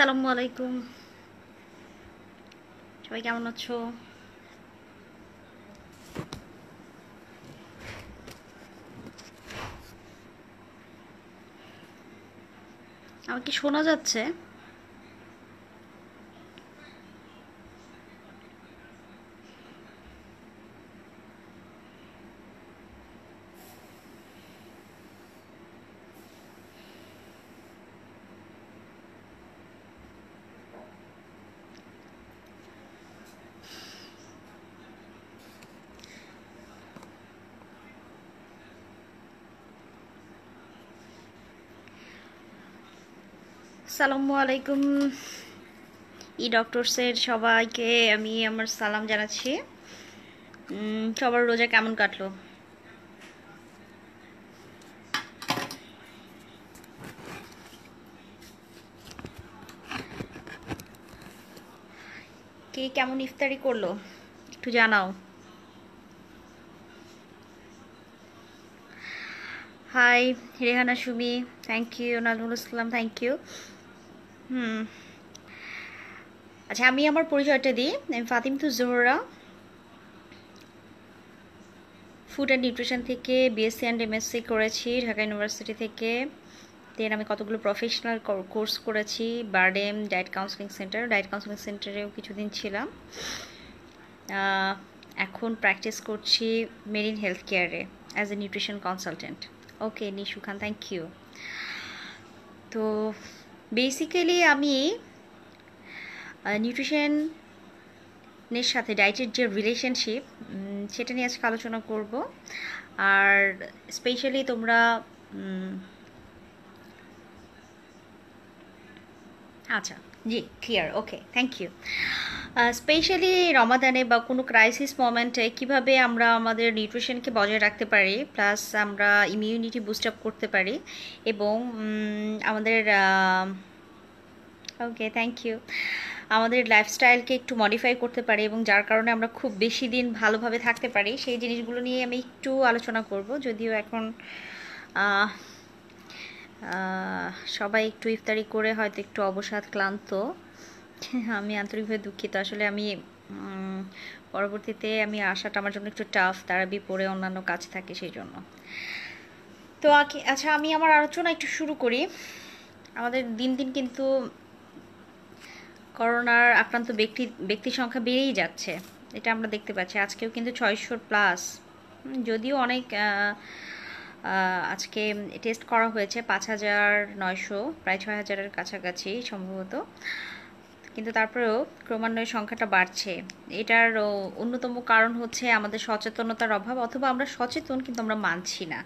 আসসালামু আলাইকুম সবাই কেমন আছো আমাকে শোনা যাচ্ছে আসসালামু আলাইকুম ই ডক্টরসের সবাইকে আমি আমার সালাম জানাচ্ছি সবার রোজা কেমন কাটলো কে কেমন ইফতারি করলো একটু জানাও hi Rehana Sumi thank you Nazmul Islam thank you hmm আচ্ছা আমি আমার পরিচয়টা দিই আমি Fatimatu Zohra food and nutrition থেকে বিএসসি অ্যান্ড এমএসসি করেছি ঢাকা ইউনিভার্সিটি থেকে দেন আমি কতগুলো প্রফেশনাল কোর্স করেছি BIRDEM diet counselling centre diet counselling সেন্টারেও কিছুদিন ছিলাম এখন প্র্যাকটিস করছি মেরিন হেলথ কেয়ারে as a nutrition consultant okay Nishu Khan thank you তো বেসিক্যালি আমি নিউট্রিশনের সাথে ডায়েটের যে রিলেশনশিপ সেটা নিয়ে আজকে আলোচনা করব আর স্পেশালি তোমরা আচ্ছা জি clear okay thank you specially রমাদানে বা কোনো ক্রাইসিস মোমেন্টে কিভাবে আমরা আমাদের নিউট্রিশনকে বজায় রাখতে পারি প্লাস আমরা ইমিউনিটি বুস্ট আপ করতে পারি এবং আমাদের ওকে থ্যাংক ইউ আমাদের লাইফস্টাইলকে একটু মডিফাই করতে পারি এবং যার কারণে আমরা খুব বেশি দিন ভালোভাবে থাকতে পারি সেই জিনিসগুলো নিয়ে আমি একটু আলোচনা করব যদিও এখন সবাই একটু ইফতারি করে হয়তো একটু অবসাদ ক্লান্ত আমি আন্তরিকভাবে দুঃখিত আসলে আমি পরবর্তীতে আমি আসাটা আমার জন্য একটু টাফ তারাবি পরে অন্যান্য কাজ থাকে সেই জন্য তো আচ্ছা আমি আমার আলোচনা একটু শুরু করি আমাদের দিন দিন কিন্তু করোনার আক্রান্ত ব্যক্তি ব্যক্তির সংখ্যা বেড়েই যাচ্ছে এটা আমরা দেখতে পাচ্ছি আজকেও কিন্তু ছয়শোর প্লাস যদিও অনেক আজকে টেস্ট করা হয়েছে পাঁচ হাজার নয়শো প্রায় ছয় হাজারের কাছাকাছি সম্ভবত কিন্তু তারপরেও ক্রমান্বয়ে সংখ্যাটা বাড়ছে এটার অন্যতম কারণ হচ্ছে আমাদের সচেতনতার অভাব অথবা আমরা সচেতন কিন্তু আমরা মানছি না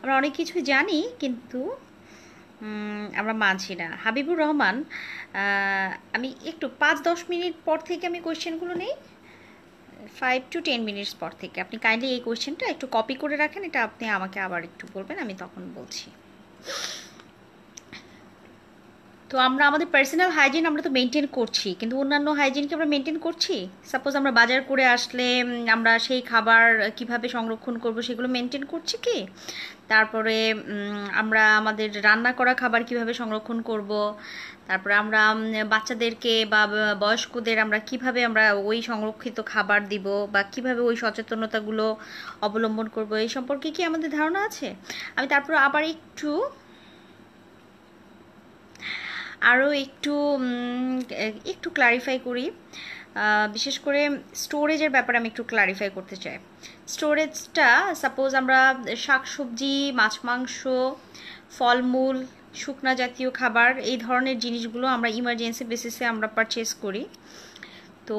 আমরা অনেক কিছুই জানি কিন্তু আমরা মানছি না হাবিবুর রহমান আমি একটু পাঁচ দশ মিনিট পর থেকে আমি কোয়েশ্চেনগুলো নেই ফাইভ টু টেন মিনিটস পর থেকে আপনি কাইন্ডলি এই কোয়েশ্চেনটা একটু কপি করে রাখেন এটা আপনি আমাকে আবার একটু বলবেন আমি তখন বলছি তো আমরা আমাদের পার্সোনাল হাইজিন আমরা তো মেনটেন করছি কিন্তু অন্যান্য হাইজিনকে আমরা মেনটেন করছি সাপোজ আমরা বাজার করে আসলে আমরা সেই খাবার কিভাবে সংরক্ষণ করব সেগুলো মেনটেন করছি কি তারপরে আমরা আমাদের রান্না করা খাবার কিভাবে সংরক্ষণ করব তারপর আমরা বাচ্চাদেরকে বা বয়স্কদের আমরা কিভাবে আমরা ওই সংরক্ষিত খাবার দিব বা কিভাবে ওই সচেতনতাগুলো অবলম্বন করব এই সম্পর্কে কি আমাদের ধারণা আছে আমি তারপর আবার একটু আরও একটু একটু ক্লারিফাই করি বিশেষ করে স্টোরেজের ব্যাপারে আমি একটু ক্লারিফাই করতে চাই স্টোরেজটা সাপোজ আমরা শাকসবজি মাছ মাংস ফলমূল শুকনা জাতীয় খাবার এই ধরনের জিনিসগুলো আমরা ইমার্জেন্সি বেসিসে আমরা পারচেস করি তো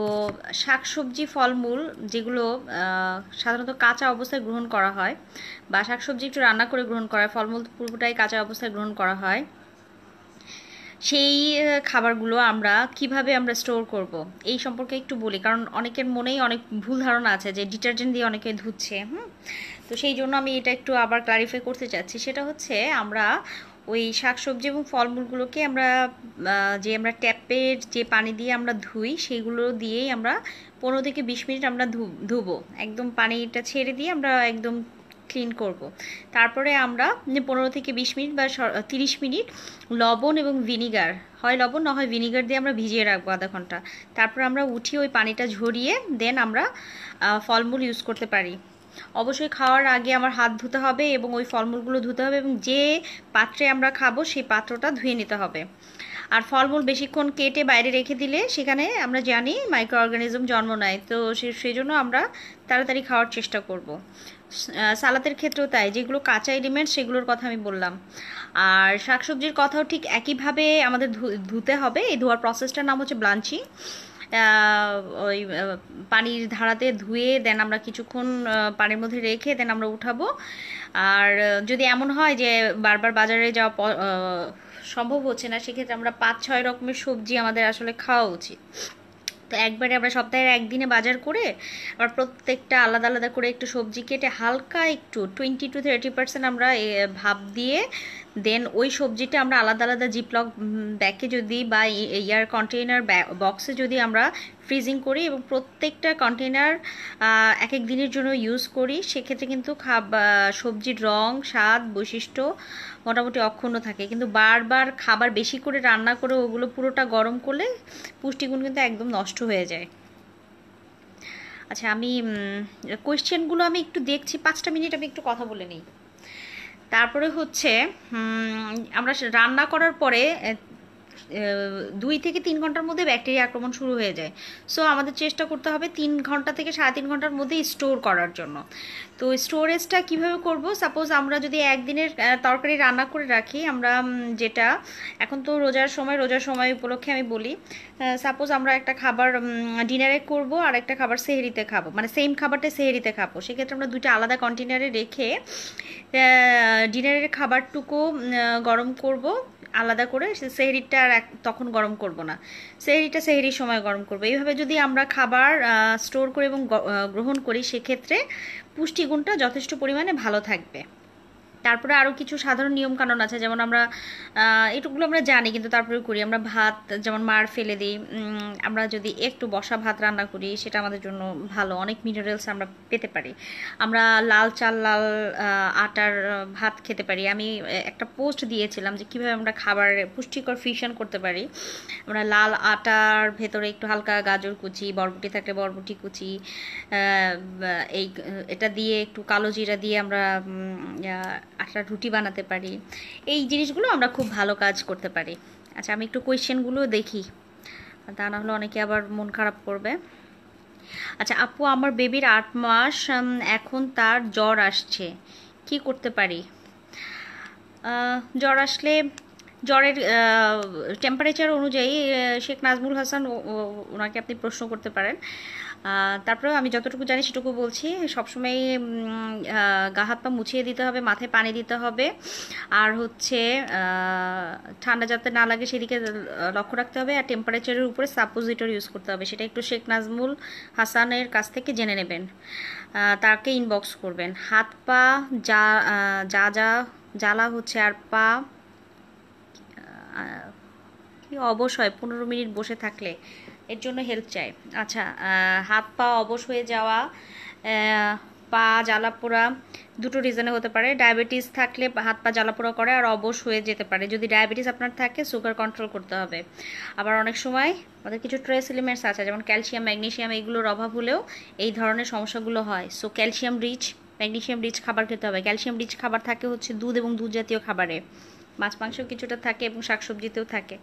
শাকসবজি ফলমূল যেগুলো সাধারণত কাঁচা অবস্থায় গ্রহণ করা হয় বা শাকসবজি একটু রান্না করে গ্রহণ করা হয় ফলমূল পুরোটাই কাঁচা অবস্থায় গ্রহণ করা হয় সেই খাবারগুলো আমরা কিভাবে আমরা স্টোর করব এই সম্পর্কে একটু বলি কারণ অনেকের মনেই অনেক ভুল ধারণা আছে যে ডিটারজেন্ট দিয়ে অনেকে ধুচ্ছে হুম তো সেই জন্য আমি এটা একটু আবার ক্লারিফাই করতে চাচ্ছি সেটা হচ্ছে আমরা ওই শাকসবজি এবং ফলমূলগুলোকে আমরা যে আমরা ট্যাপের যে পানি দিয়ে আমরা ধুই সেইগুলো দিয়েই আমরা পনেরো থেকে বিশ মিনিট আমরা ধুবো একদম পানিটা ছেড়ে দিয়ে আমরা একদম ক্লিন করব। তারপরে আমরা পনেরো থেকে বিশ মিনিট বা তিরিশ মিনিট লবণ এবং ভিনিগার হয় লবণ না হয় ভিনিগার দিয়ে আমরা ভিজিয়ে রাখবো আধা ঘন্টা তারপর আমরা উঠিয়ে ওই পানিটা ঝরিয়ে দেন আমরা ফলমূল ইউজ করতে পারি অবশ্যই খাওয়ার আগে আমার হাত ধুতে হবে এবং ওই ফলমূলগুলো ধুতে হবে এবং যে পাত্রে আমরা খাবো সেই পাত্রটা ধুয়ে নিতে হবে আর ফলমূল বেশিক্ষণ কেটে বাইরে রেখে দিলে সেখানে আমরা জানি মাইক্রো অর্গানিজম জন্ম নেয় তো সেই জন্য আমরা তাড়াতাড়ি খাওয়ার চেষ্টা করব। সালাতের ক্ষেত্রেও তাই যেগুলো কাঁচা এলিমেন্ট সেগুলোর কথা আমি বললাম আর শাকসবজির কথাও ঠিক একইভাবে আমাদের ধুতে হবে এই ধোয়ার প্রসেসটার নাম হচ্ছে ব্লাঞ্চিং ওই পানির ধারাতে ধুয়ে দেন আমরা কিছুক্ষণ পানির মধ্যে রেখে দেন আমরা উঠাবো আর যদি এমন হয় যে বারবার বাজারে যাওয়া সম্ভব হচ্ছে না সেক্ষেত্রে আমরা পাঁচ ছয় রকমের সবজি আমাদের আসলে খাওয়া উচিত তো একবারে আমরা সপ্তাহের একদিনে বাজার করে আবার প্রত্যেকটা আলাদা আলাদা করে একটু সবজি কেটে হালকা একটু টোয়েন্টি টু থার্টি পার্সেন্ট আমরা ভাব দিয়ে দেন ওই সবজিটা আমরা আলাদা আলাদা জিপলক ব্যাগে যদি বা ইয়ার কন্টেইনার বক্সে যদি আমরা ফ্রিজিং করি এবং প্রত্যেকটা কন্টেইনার এক এক দিনের জন্য ইউজ করি সেক্ষেত্রে কিন্তু খাব সবজির রং স্বাদ বৈশিষ্ট্য মোটামুটি অক্ষুণ্ণ থাকে কিন্তু বারবার খাবার বেশি করে রান্না করে ওগুলো পুরোটা গরম করলে পুষ্টিগুণ কিন্তু একদম নষ্ট হয়ে যায় আচ্ছা আমি কোয়েশ্চেনগুলো আমি একটু দেখছি পাঁচটা মিনিট আমি একটু কথা বলে নিই তারপরে হচ্ছে আমরা রান্না করার পরে দুই থেকে তিন ঘন্টার মধ্যে ব্যাকটেরিয়া আক্রমণ শুরু হয়ে যায় সো আমাদের চেষ্টা করতে হবে তিন ঘন্টা থেকে সাড়ে তিন ঘন্টার মধ্যে স্টোর করার জন্য তো স্টোরেজটা কিভাবে করব সাপোজ আমরা যদি একদিনের তরকারি রান্না করে রাখি আমরা যেটা এখন তো রোজার সময় রোজার সময় উপলক্ষে আমি বলি সাপোজ আমরা একটা খাবার ডিনারে করব আর একটা খাবার সেহেরিতে খাবো মানে সেম খাবারটা সেহেরিতে খাবো সেক্ষেত্রে আমরা দুটা আলাদা কন্টেনারে রেখে ডিনারের খাবারটুকু গরম করব আলাদা করে সেহরিটা আর তখন গরম করব না সেহরিটা সেহরির সময় গরম করব এইভাবে যদি আমরা খাবার স্টোর করে এবং গ্রহণ করি সেক্ষেত্রে পুষ্টিগুণটা যথেষ্ট পরিমাণে ভালো থাকবে তারপরে আরও কিছু সাধারণ নিয়মকানুন আছে যেমন আমরা এটুকুগুলো আমরা জানি কিন্তু তারপরে করি আমরা ভাত যেমন মার ফেলে দিই আমরা যদি একটু বসা ভাত রান্না করি সেটা আমাদের জন্য ভালো অনেক মিনারেলস আমরা পেতে পারি আমরা লাল চাল লাল আটার ভাত খেতে পারি আমি একটা পোস্ট দিয়েছিলাম যে কীভাবে আমরা খাবার পুষ্টিকর ফিউশন করতে পারি আমরা লাল আটার ভেতরে একটু হালকা গাজর কুচি বরবটি থাকলে বরবটি কুচি এই এটা দিয়ে একটু কালো জিরা দিয়ে আমরা আটার রুটি বানাতে পারি এই জিনিসগুলো আমরা খুব ভালো কাজ করতে পারি আচ্ছা আমি একটু কোয়েশ্চেনগুলো দেখি তা না হলে অনেকে আবার মন খারাপ করবে আচ্ছা আপু আমার বেবির আট মাস এখন তার জ্বর আসছে কি করতে পারি জ্বর আসলে জ্বরের টেম্পারেচার অনুযায়ী শেখ নাজমুল হাসান ওনাকে আপনি প্রশ্ন করতে পারেন তারপরে আমি যতটুকু জানি সেটুকু বলছি সবসময় গা হাত পা মুছিয়ে দিতে হবে মাথায় পানি দিতে হবে আর হচ্ছে ঠান্ডা যাতে না লাগে সেদিকে লক্ষ্য রাখতে হবে আর টেম্পারেচারের উপরে সাপোজিটর ইউজ করতে হবে সেটা একটু শেখ নাজমুল হাসানের কাছ থেকে জেনে নেবেন তাকে ইনবক্স করবেন হাত পা যা যা যা জ্বালা হচ্ছে আর পা কি অবশ্যই পনেরো মিনিট বসে থাকলে এর জন্য হেল্প চাই আচ্ছা হাত পা অবশ হয়ে যাওয়া পা জ্বালাপোড়া দুটো রিজনে হতে পারে ডায়াবেটিস থাকলে হাত পা জ্বালাপোড়া করে আর অবশ হয়ে যেতে পারে যদি ডায়াবেটিস আপনার থাকে সুগার কন্ট্রোল করতে হবে আবার অনেক সময় আমাদের কিছু ট্রেস এলিমেন্টস আছে যেমন ক্যালসিয়াম ম্যাগনেশিয়াম এগুলোর অভাব হলেও এই ধরনের সমস্যাগুলো হয় so calcium rich magnesium rich খাবার খেতে হবে ক্যালসিয়াম রিচ খাবার থাকে হচ্ছে দুধ এবং দুধ জাতীয় খাবারে মাছ মাংস কিছুটা থাকে এবং শাকসবজিতেও থাকে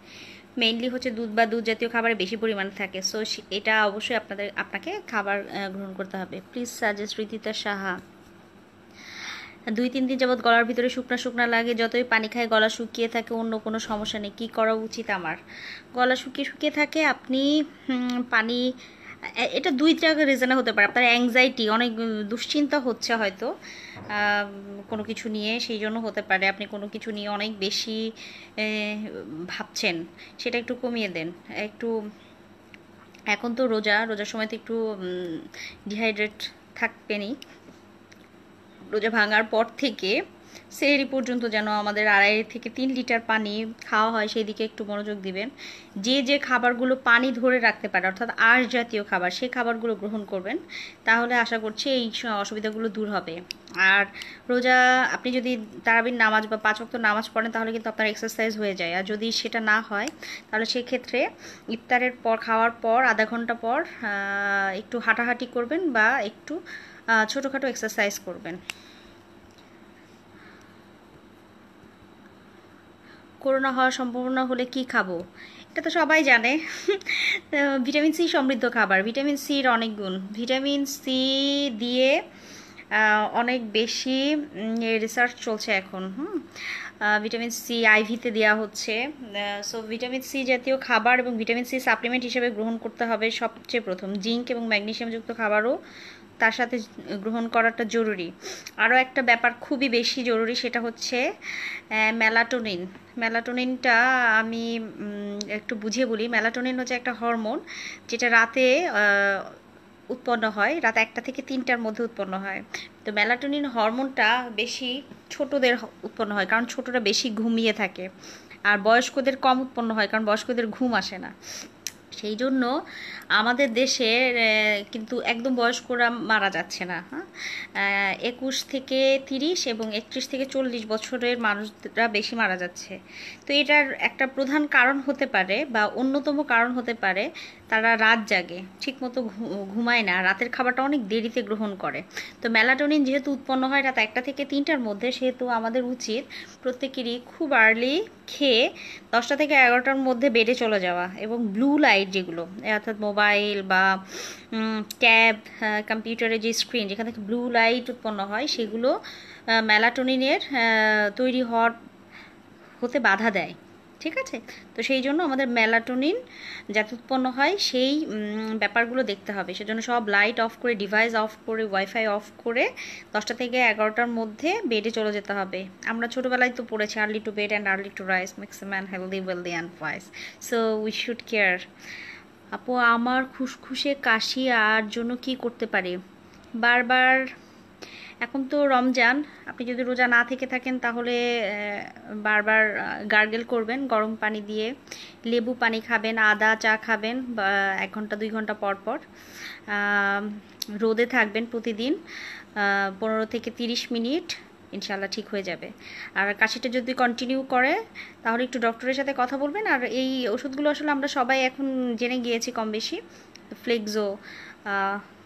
মেইনলি হচ্ছে দুধ বা দুধ জাতীয় খাবারে বেশি পরিমাণে থাকে সো এটা অবশ্যই আপনাদের আপনাকে খাবার গ্রহণ করতে হবে প্লিজ সাজেস্ট রীতিতা সাহা দুই তিন দিন যাবৎ গলার ভিতরে শুকনা শুকনা লাগে যতই পানি খায় গলা শুকিয়ে থাকে অন্য কোনো সমস্যা নেই কী করা উচিত আমার গলা শুকিয়ে শুকিয়ে থাকে আপনি পানি এটা দুই জায়গায় রিজনে হতে পারে আপনার অ্যাংজাইটি অনেক দুশ্চিন্তা হচ্ছে হয়তো কোনো কিছু নিয়ে সেই জন্য হতে পারে আপনি কোনো কিছু নিয়ে অনেক বেশি ভাবছেন সেটা একটু কমিয়ে দেন একটু এখন তো রোজা রোজার সময় তো একটু ডিহাইড্রেট থাকবেনই রোজা ভাঙার পর থেকে সেই পর্যন্ত যেন আমাদের আড়াই থেকে তিন লিটার পানি খাওয়া হয় সেই দিকে একটু মনোযোগ দিবেন যে যে খাবারগুলো পানি ধরে রাখতে পারে অর্থাৎ আঁশ জাতীয় খাবার সেই খাবারগুলো গ্রহণ করবেন তাহলে আশা করছি এই অসুবিধাগুলো দূর হবে আর রোজা আপনি যদি তারাবিন নামাজ বা পাঁচ ওয়াক্ত নামাজ পড়েন তাহলে কিন্তু আপনার এক্সারসাইজ হয়ে যায় আর যদি সেটা না হয় তাহলে সেক্ষেত্রে ইফতারের পর খাওয়ার পর আধা ঘন্টা পর একটু হাঁটাহাঁটি করবেন বা একটু ছোটোখাটো এক্সারসাইজ করবেন করোনা হওয়ার সম্ভাবনা হলে কি খাবো এটা তো সবাই জানে ভিটামিন সি সমৃদ্ধ খাবার ভিটামিন সির অনেক গুণ ভিটামিন সি দিয়ে অনেক বেশি রিসার্চ চলছে এখন হুম ভিটামিন সি আইভিতে দেওয়া হচ্ছে সো ভিটামিন সি জাতীয় খাবার এবং ভিটামিন সি সাপ্লিমেন্ট হিসেবে গ্রহণ করতে হবে সবচেয়ে প্রথম জিঙ্ক এবং ম্যাগনেশিয়ামযুক্ত খাবারও তার সাথে গ্রহণ করাটা জরুরি আরও একটা ব্যাপার খুবই বেশি জরুরি সেটা হচ্ছে ম্যালাটোনিন ম্যালাটোনিনটা আমি একটু বুঝিয়ে বলি ম্যালাটোনিন হচ্ছে একটা হরমোন যেটা রাতে উৎপন্ন হয় রাত একটা থেকে তিনটার মধ্যে উৎপন্ন হয় তো ম্যালাটোনিন হরমোনটা বেশি ছোটদের উৎপন্ন হয় কারণ ছোটরা বেশি ঘুমিয়ে থাকে আর বয়স্কদের কম উৎপন্ন হয় কারণ বয়স্কদের ঘুম আসে না সেই জন্য আমাদের দেশে কিন্তু একদম বয়স্করা মারা যাচ্ছে না হ্যাঁ একুশ থেকে তিরিশ এবং একত্রিশ থেকে চল্লিশ বছরের মানুষরা বেশি মারা যাচ্ছে তো এটার একটা প্রধান কারণ হতে পারে বা অন্যতম কারণ হতে পারে তারা রাত জাগে ঠিকমতো ঘুমায় না রাতের খাবারটা অনেক দেরিতে গ্রহণ করে তো ম্যালাটোনিন যেহেতু উৎপন্ন হয় রাত একটা থেকে তিনটার মধ্যে সেহেতু আমাদের উচিত প্রত্যেকেরই খুব আর্লি খেয়ে দশটা থেকে এগারোটার মধ্যে বেড়ে চলে যাওয়া এবং ব্লু লাইট যেগুলো অর্থাৎ মোবাইল বা ট্যাব কম্পিউটারের যে স্ক্রিন যেখান থেকে ব্লু লাইট উৎপন্ন হয় সেগুলো ম্যালাটোনিনের তৈরি হওয়ার হতে বাধা দেয় ঠিক আছে তো সেই জন্য আমাদের মেলাটোনিন যাতে উৎপন্ন হয় সেই ব্যাপারগুলো দেখতে হবে সেজন্য সব লাইট অফ করে ডিভাইস অফ করে ওয়াইফাই অফ করে দশটা থেকে এগারোটার মধ্যে বেডে চলে যেতে হবে আমরা ছোটোবেলায় তো পড়েছি early to bed and early to rise makes man healthy wealthy and wise so we should care আপু আমার খুশখুশে কাশি আর জন্য কি করতে পারি বারবার এখন তো রমজান আপনি যদি রোজা না থেকে থাকেন তাহলে বারবার গার্গেল করবেন গরম পানি দিয়ে লেবু পানি খাবেন আদা চা খাবেন এক ঘন্টা দুই ঘন্টা পর পর রোদে থাকবেন প্রতিদিন পনেরো থেকে তিরিশ মিনিট ইনশাল্লাহ ঠিক হয়ে যাবে আর কাশিটা যদি কন্টিনিউ করে তাহলে একটু ডক্টরের সাথে কথা বলবেন আর এই ওষুধগুলো আসলে আমরা সবাই এখন জেনে গিয়েছি কম বেশি ফ্লেক্সো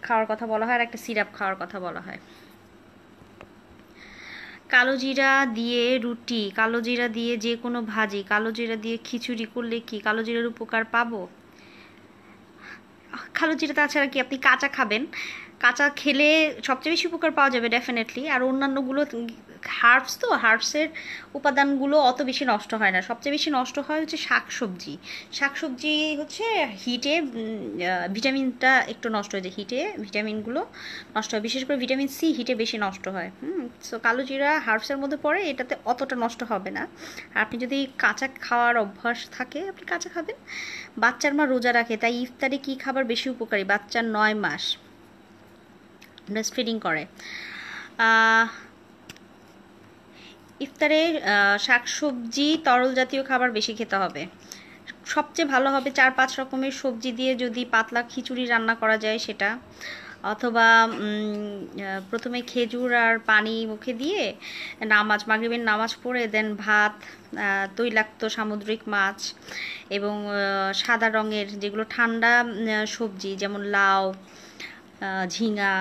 খাওয়ার কথা বলা হয় আর একটা সিরাপ খাওয়ার কথা বলা হয় কালো জিরা দিয়ে রুটি কালো জিরা দিয়ে যে কোনো ভাজি কালো জিরা দিয়ে খিচুড়ি করলে কি কালো জিরার উপকার পাবো কালো জিরা তাছাড়া কি আপনি কাঁচা খাবেন কাঁচা খেলে সবচেয়ে বেশি উপকার পাওয়া যাবে ডেফিনেটলি আর অন্যান্যগুলো হার্বস তো হার্বসের উপাদানগুলো অত বেশি নষ্ট হয় না সবচেয়ে বেশি নষ্ট হয় হচ্ছে শাকসবজি শাকসবজি হচ্ছে হিটে ভিটামিনটা একটু নষ্ট হয়ে যায় হিটে ভিটামিনগুলো নষ্ট হয় বিশেষ করে ভিটামিন সি হিটে বেশি নষ্ট হয় হুম সো কালো জিরা হার্বসের মধ্যে পড়ে এটাতে অতটা নষ্ট হবে না আর আপনি যদি কাঁচা খাওয়ার অভ্যাস থাকে আপনি কাঁচা খাবেন বাচ্চার মা রোজা রাখে তাই ইফতারে কি খাবার বেশি উপকারী বাচ্চার নয় মাস ব্রেস্ট ফিডিং করে ইফতারে শাকসবজি তরল জাতীয় খাবার বেশি খেতে হবে সবচেয়ে ভালো হবে চার পাঁচ রকমের সবজি দিয়ে যদি পাতলা খিচুড়ি রান্না করা যায় সেটা অথবা প্রথমে খেজুর আর পানি মুখে দিয়ে নামাজ মাগরিবের নামাজ পড়ে দেন ভাত তৈলাক্ত সামুদ্রিক মাছ এবং সাদা রঙের যেগুলো ঠান্ডা সবজি যেমন লাউ ঝিঙা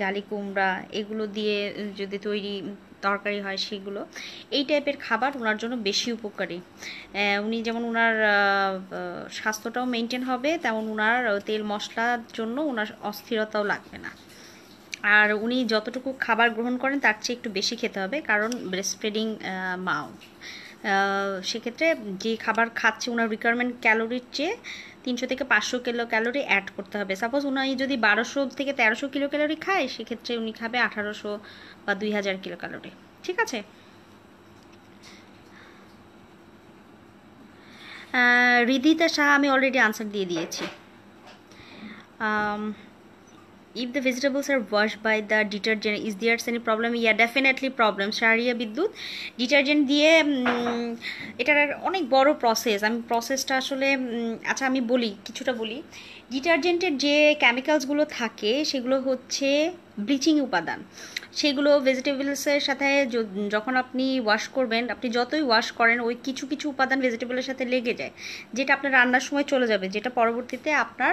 জালি কুমড়া এগুলো দিয়ে যদি তৈরি তরকারি হয় সেগুলো এই টাইপের খাবার ওনার জন্য বেশি উপকারী উনি যেমন ওনার স্বাস্থ্যটাও মেনটেন হবে তেমন ওনার তেল মশলার জন্য ওনার অস্থিরতাও লাগবে না আর উনি যতটুকু খাবার গ্রহণ করেন তার চেয়ে একটু বেশি খেতে হবে কারণ ব্রেস্ট ফিডিং মাও সেক্ষেত্রে যে খাবার খাচ্ছে ওনার রিকোয়ারমেন্ট ক্যালোরির চেয়ে তিনশো থেকে পাঁচশো কিলো ক্যালোরি অ্যাড করতে হবে সাপোজ উনি যদি বারোশো থেকে তেরোশো কিলো ক্যালোরি খায় সেক্ষেত্রে উনি খাবে আঠারোশো বা দুই হাজার কিলো ক্যালোরি ঠিক আছে রিদিতা শাহ আমি অলরেডি আনসার দিয়ে দিয়েছি if the vegetables are washed by the detergent is there any problem yeah definitely problem সারিয়া বিদ্যুৎ ডিটারজেন্ট দিয়ে এটার অনেক বড় প্রসেস আমি প্রসেসটা আসলে আচ্ছা আমি বলি কিছুটা বলি ডিটারজেন্টের যে কেমিক্যালসগুলো থাকে সেগুলো হচ্ছে ব্লিচিং উপাদান সেগুলো ভেজিটেবলসের সাথে যখন আপনি ওয়াশ করবেন আপনি যতই ওয়াশ করেন ওই কিছু কিছু উপাদান ভেজিটেবলের সাথে লেগে যায় যেটা আপনার রান্নার সময় চলে যাবে যেটা পরবর্তীতে আপনার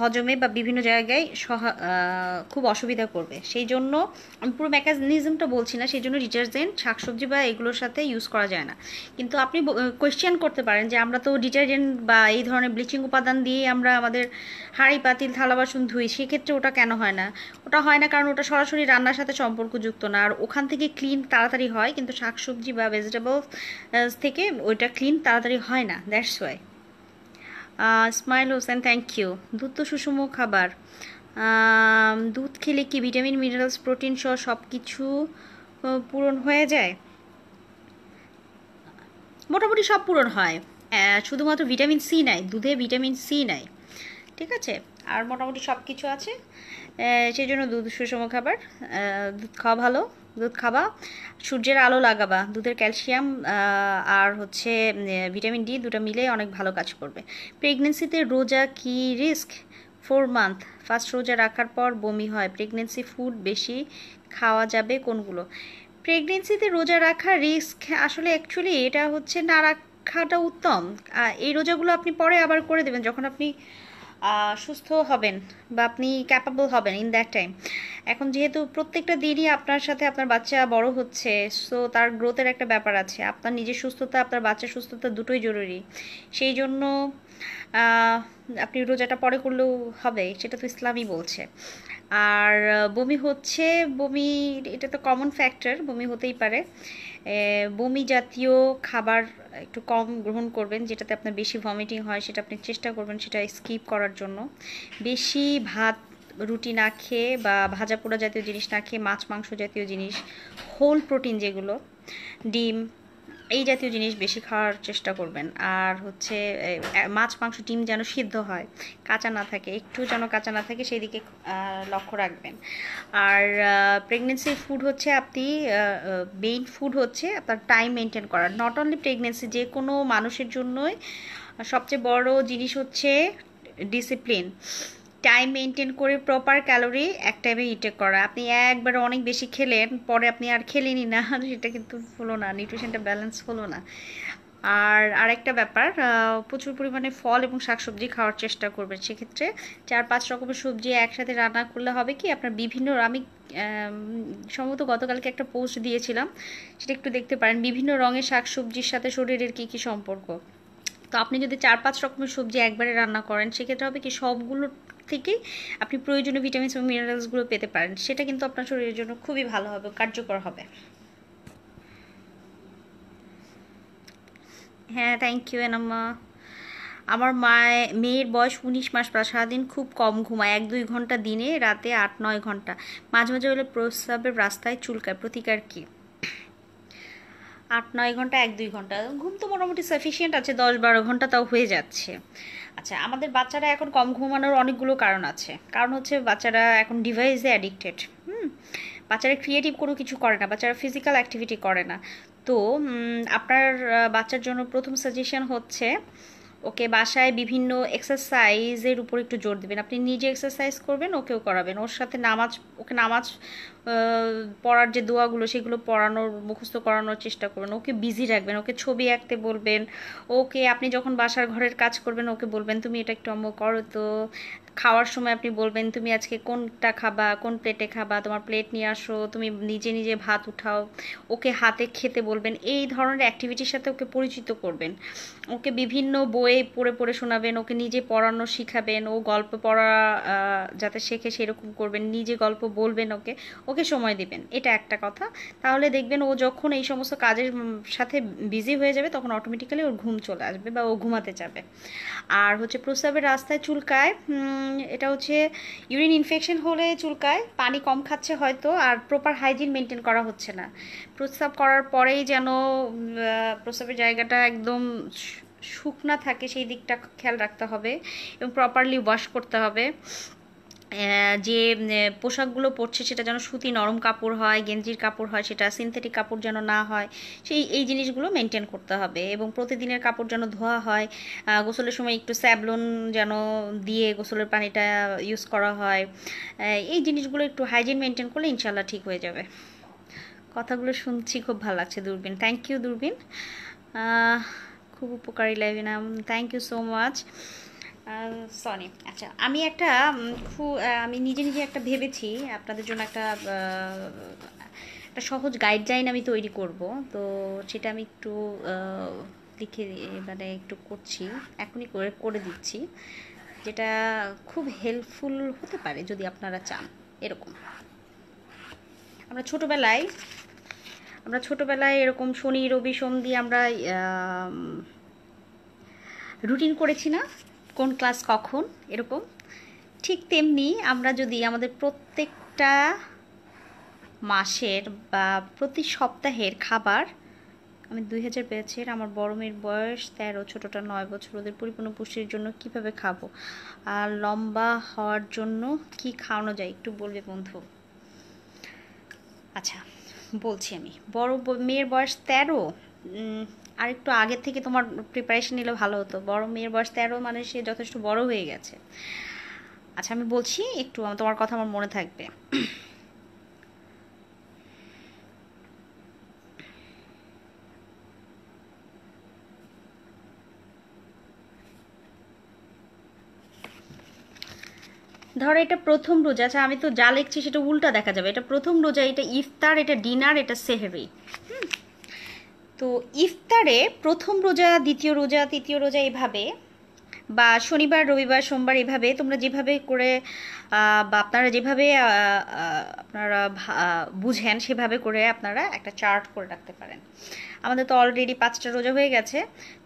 হজমে বা বিভিন্ন জায়গায় খুব অসুবিধা করবে সেই জন্য আমি পুরো মেকানিজমটা বলছি না সেই জন্য ডিটারজেন্ট শাকসবজি বা এগুলোর সাথে ইউজ করা যায় না কিন্তু আপনি কোয়েশ্চেন করতে পারেন যে আমরা তো ডিটারজেন্ট বা এই ধরনের ব্লিচিং উপাদান দিয়ে আমরা আমাদের হাঁড়ি পাতিল থালা বাসন ধুই সেক্ষেত্রে ওটা কেন হয় না ওটা হয় না কারণ ওটা সরাসরি রান্নার সাথে সম্পর্কযুক্ত না আর ওখান থেকে ক্লিন তাড়াতাড়ি হয় কিন্তু শাকসবজি বা ভেজিটেবলস থেকে ওইটা ক্লিন তাড়াতাড়ি হয় না that's why Ismail Hossain thank you দুধ তো সুষম খাবার দুধ খেলে কি ভিটামিন মিনারেলস প্রোটিন সহ সব কিছু পূরণ হয়ে যায় মোটামুটি সব পূরণ হয় শুধুমাত্র ভিটামিন সি নাই দুধে ভিটামিন সি নাই ঠিক আছে আর মোটামুটি সব কিছু আছে সেই জন্য দুধ সুষম খাবার দুধ খাওয়া ভালো দুধ খাবা সূর্যের আলো লাগাবা দুধের ক্যালসিয়াম আর হচ্ছে ভিটামিন ডি দুটা মিলে অনেক ভালো কাজ করবে প্রেগনেন্সিতে রোজা কি রিস্ক ফোর মান্থ ফার্স্ট রোজা রাখার পর বমি হয় প্রেগনেন্সি ফুড বেশি খাওয়া যাবে কোনগুলো প্রেগনেন্সিতে রোজা রাখা রিস্ক আসলে অ্যাকচুয়ালি এটা হচ্ছে না রাখাটা উত্তম এই রোজাগুলো আপনি পরে আবার করে দেবেন যখন আপনি সুস্থ হবেন বা আপনি ক্যাপাবল হবেন ইন দ্যাট টাইম এখন যেহেতু প্রত্যেকটা দিনই আপনার সাথে আপনার বাচ্চা বড় হচ্ছে সো তার গ্রোথের একটা ব্যাপার আছে আপনার নিজের সুস্থতা আপনার বাচ্চার সুস্থতা দুটোই জরুরি সেই জন্য আপনি রোজাটা পরে করলেও হবে সেটা তো ইসলামই বলছে আর বমি হচ্ছে বমি এটা তো কমন ফ্যাক্টর বমি হতেই পারে বমি জাতীয় খাবার একটু কম গ্রহণ করবেন যেটাতে আপনার বেশি ভমিটিং হয় সেটা আপনি চেষ্টা করবেন সেটা স্কিপ করার জন্য বেশি ভাত রুটি না খেয়ে বা ভাজা পোড়া জাতীয় জিনিস না খেয়ে মাছ মাংস জাতীয় জিনিস হোল প্রোটিন যেগুলো ডিম এই জাতীয় জিনিস বেশি খাওয়ার চেষ্টা করবেন আর হচ্ছে মাছ মাংস ডিম যেন সিদ্ধ হয় কাঁচা না থাকে একটু যেন কাঁচা না থাকে সেই দিকে লক্ষ্য রাখবেন আর প্রেগনেন্সির ফুড হচ্ছে আপনি মেইন ফুড হচ্ছে আপনার টাইম মেনটেন করা নট অনলি প্রেগনেন্সি যে কোনো মানুষের জন্যই সবচেয়ে বড় জিনিস হচ্ছে ডিসিপ্লিন টাইম মেনটেন করে প্রপার ক্যালোরি এক টাইমে ইনটেক করা আপনি একবার অনেক বেশি খেলেন পরে আপনি আর খেলেনি না সেটা কিন্তু হলো না নিউট্রিশনটা ব্যালেন্স হলো না আর আরেকটা ব্যাপার প্রচুর পরিমাণে ফল এবং শাকসবজি খাওয়ার চেষ্টা করবেন সেক্ষেত্রে চার পাঁচ রকমের সবজি একসাথে রান্না করলে হবে কি আপনার বিভিন্ন আমি সম্ভবত গতকালকে একটা পোস্ট দিয়েছিলাম সেটা একটু দেখতে পারেন বিভিন্ন রঙের শাকসবজির সাথে শরীরের কী কী সম্পর্ক তো আপনি যদি চার পাঁচ রকমের সবজি একবারে রান্না করেন সেক্ষেত্রে হবে কি সবগুলো থেকে আপনি প্রয়োজনীয় ভিটামিনস এবং মিনারেলসগুলো পেতে পারেন সেটা কিন্তু আপনার শরীরের জন্য খুবই ভালো হবে কার্যকর হবে হ্যাঁ থ্যাংক ইউ এনাম্মা আমার মায় মেয়ের বয়স উনিশ মাস প্রায় সারাদিন খুব কম ঘুমায় এক দুই ঘন্টা দিনে রাতে আট নয় ঘন্টা মাঝে মাঝে হলে প্রস্রাবের রাস্তায় চুলকায় প্রতিকার কি আট নয় ঘন্টা এক দুই ঘন্টা ঘুম তো মোটামুটি সাফিসিয়েন্ট আছে দশ বারো ঘন্টা তাও হয়ে যাচ্ছে আচ্ছা আমাদের বাচ্চারা এখন কম ঘুমানোর অনেকগুলো কারণ আছে কারণ হচ্ছে বাচ্চারা এখন ডিভাইসে অ্যাডিক্টেড হুম বাচ্চারা ক্রিয়েটিভ কোনো কিছু করে না বাচ্চারা ফিজিক্যাল অ্যাক্টিভিটি করে না তো আপনার বাচ্চার জন্য প্রথম সাজেশন হচ্ছে ওকে বাসায় বিভিন্ন এক্সারসাইজের উপর একটু জোর দেবেন আপনি নিজে এক্সারসাইজ করবেন ওকেও করাবেন ওর সাথে নামাজ ওকে নামাজ পড়ার যে দোয়াগুলো সেগুলো পড়ানোর মুখস্থ করানোর চেষ্টা করবেন ওকে বিজি রাখবেন ওকে ছবি আঁকতে বলবেন ওকে আপনি যখন বাসার ঘরের কাজ করবেন ওকে বলবেন তুমি এটা একটু অম্ব করো তো খাওয়ার সময় আপনি বলবেন তুমি আজকে কোনটা খাবা কোন প্লেটে খাবা তোমার প্লেট নিয়ে আসো তুমি নিজে নিজে ভাত উঠাও ওকে হাতে খেতে বলবেন এই ধরনের অ্যাক্টিভিটির সাথে ওকে পরিচিত করবেন ওকে বিভিন্ন বইয়ে পড়ে পড়ে শোনাবেন ওকে নিজে পড়ানো শিখাবেন ও গল্প পড়া যাতে শেখে সেরকম করবেন নিজে গল্প বলবেন ওকে ওকে সময় দিবেন এটা একটা কথা তাহলে দেখবেন ও যখন এই সমস্ত কাজের সাথে বিজি হয়ে যাবে তখন অটোমেটিক্যালি ওর ঘুম চলে আসবে বা ও ঘুমাতে যাবে আর হচ্ছে প্রস্রাবের রাস্তায় চুলকায় এটা হচ্ছে ইউরিন ইনফেকশন হলে চুলকায় পানি কম খাচ্ছে হয়তো আর প্রপার হাইজিন মেনটেন করা হচ্ছে না প্রস্রাব করার পরেই যেন প্রস্রাবের জায়গাটা একদম শুকনা থাকে সেই দিকটা খেয়াল রাখতে হবে এবং প্রপারলি ওয়াশ করতে হবে যে পোশাকগুলো পরছে সেটা যেন সুতি নরম কাপড় হয় গেঞ্জির কাপড় হয় সেটা সিনথেটিক কাপড় যেন না হয় সেই এই জিনিসগুলো মেনটেন করতে হবে এবং প্রতিদিনের কাপড় যেন ধোয়া হয় গোসলের সময় একটু স্যাবলন যেন দিয়ে গোসলের পানিটা ইউজ করা হয় এই জিনিসগুলো একটু হাইজিন মেনটেন করলে ইনশাল্লাহ ঠিক হয়ে যাবে কথাগুলো শুনছি খুব ভালো লাগছে দূরবীন থ্যাংক ইউ দূরবীন খুব উপকারী লাগবে নাম thank you so much sorry আচ্ছা আমি একটা খুব আমি নিজে নিজে একটা ভেবেছি আপনাদের জন্য একটা একটা সহজ গাইডলাইন আমি তৈরি করব তো সেটা আমি একটু লিখে মানে একটু করছি এখনই করে করে দিচ্ছি যেটা খুব হেল্পফুল হতে পারে যদি আপনারা চান এরকম আমরা ছোটোবেলায় আমরা ছোটোবেলায় এরকম শনি রবি সন্ধি আমরা রুটিন করেছি না কোন ক্লাস কখন এরকম ঠিক তেমনি আমরা যদি আমাদের প্রত্যেকটা মাসের বা প্রতি সপ্তাহের খাবার আমি দুই হাজার পেয়েছি আমার বড় মেয়ের বয়স তেরো ছোটোটা নয় বছর ওদের পরিপূর্ণ পুষ্টির জন্য কিভাবে খাবো আর লম্বা হওয়ার জন্য কি খাওয়ানো যায় একটু বলবে বন্ধু আচ্ছা বলছি আমি বড় মেয়ের বয়স তেরো আর একটু আগে থেকে তোমার প্রিপারেশন নিলে ভালো হতো বড় মেয়ের বয়স তেরো মানে সে যথেষ্ট বড় হয়ে গেছে আচ্ছা আমি বলছি একটু তোমার কথা আমার মনে থাকবে ধরো এটা প্রথম রোজা আচ্ছা আমি তো যা লিখছি সেটা উল্টা দেখা যাবে এটা প্রথম রোজা এটা ইফতার এটা ডিনার এটা সেহেরি তো ইফতারে প্রথম রোজা দ্বিতীয় রোজা তৃতীয় রোজা এভাবে বা শনিবার রবিবার সোমবার এভাবে তোমরা যেভাবে করে বা আপনারা যেভাবে আপনারা বুঝেন সেভাবে করে আপনারা একটা চার্ট করে রাখতে পারেন আমাদের তো অলরেডি পাঁচটা রোজা হয়ে গেছে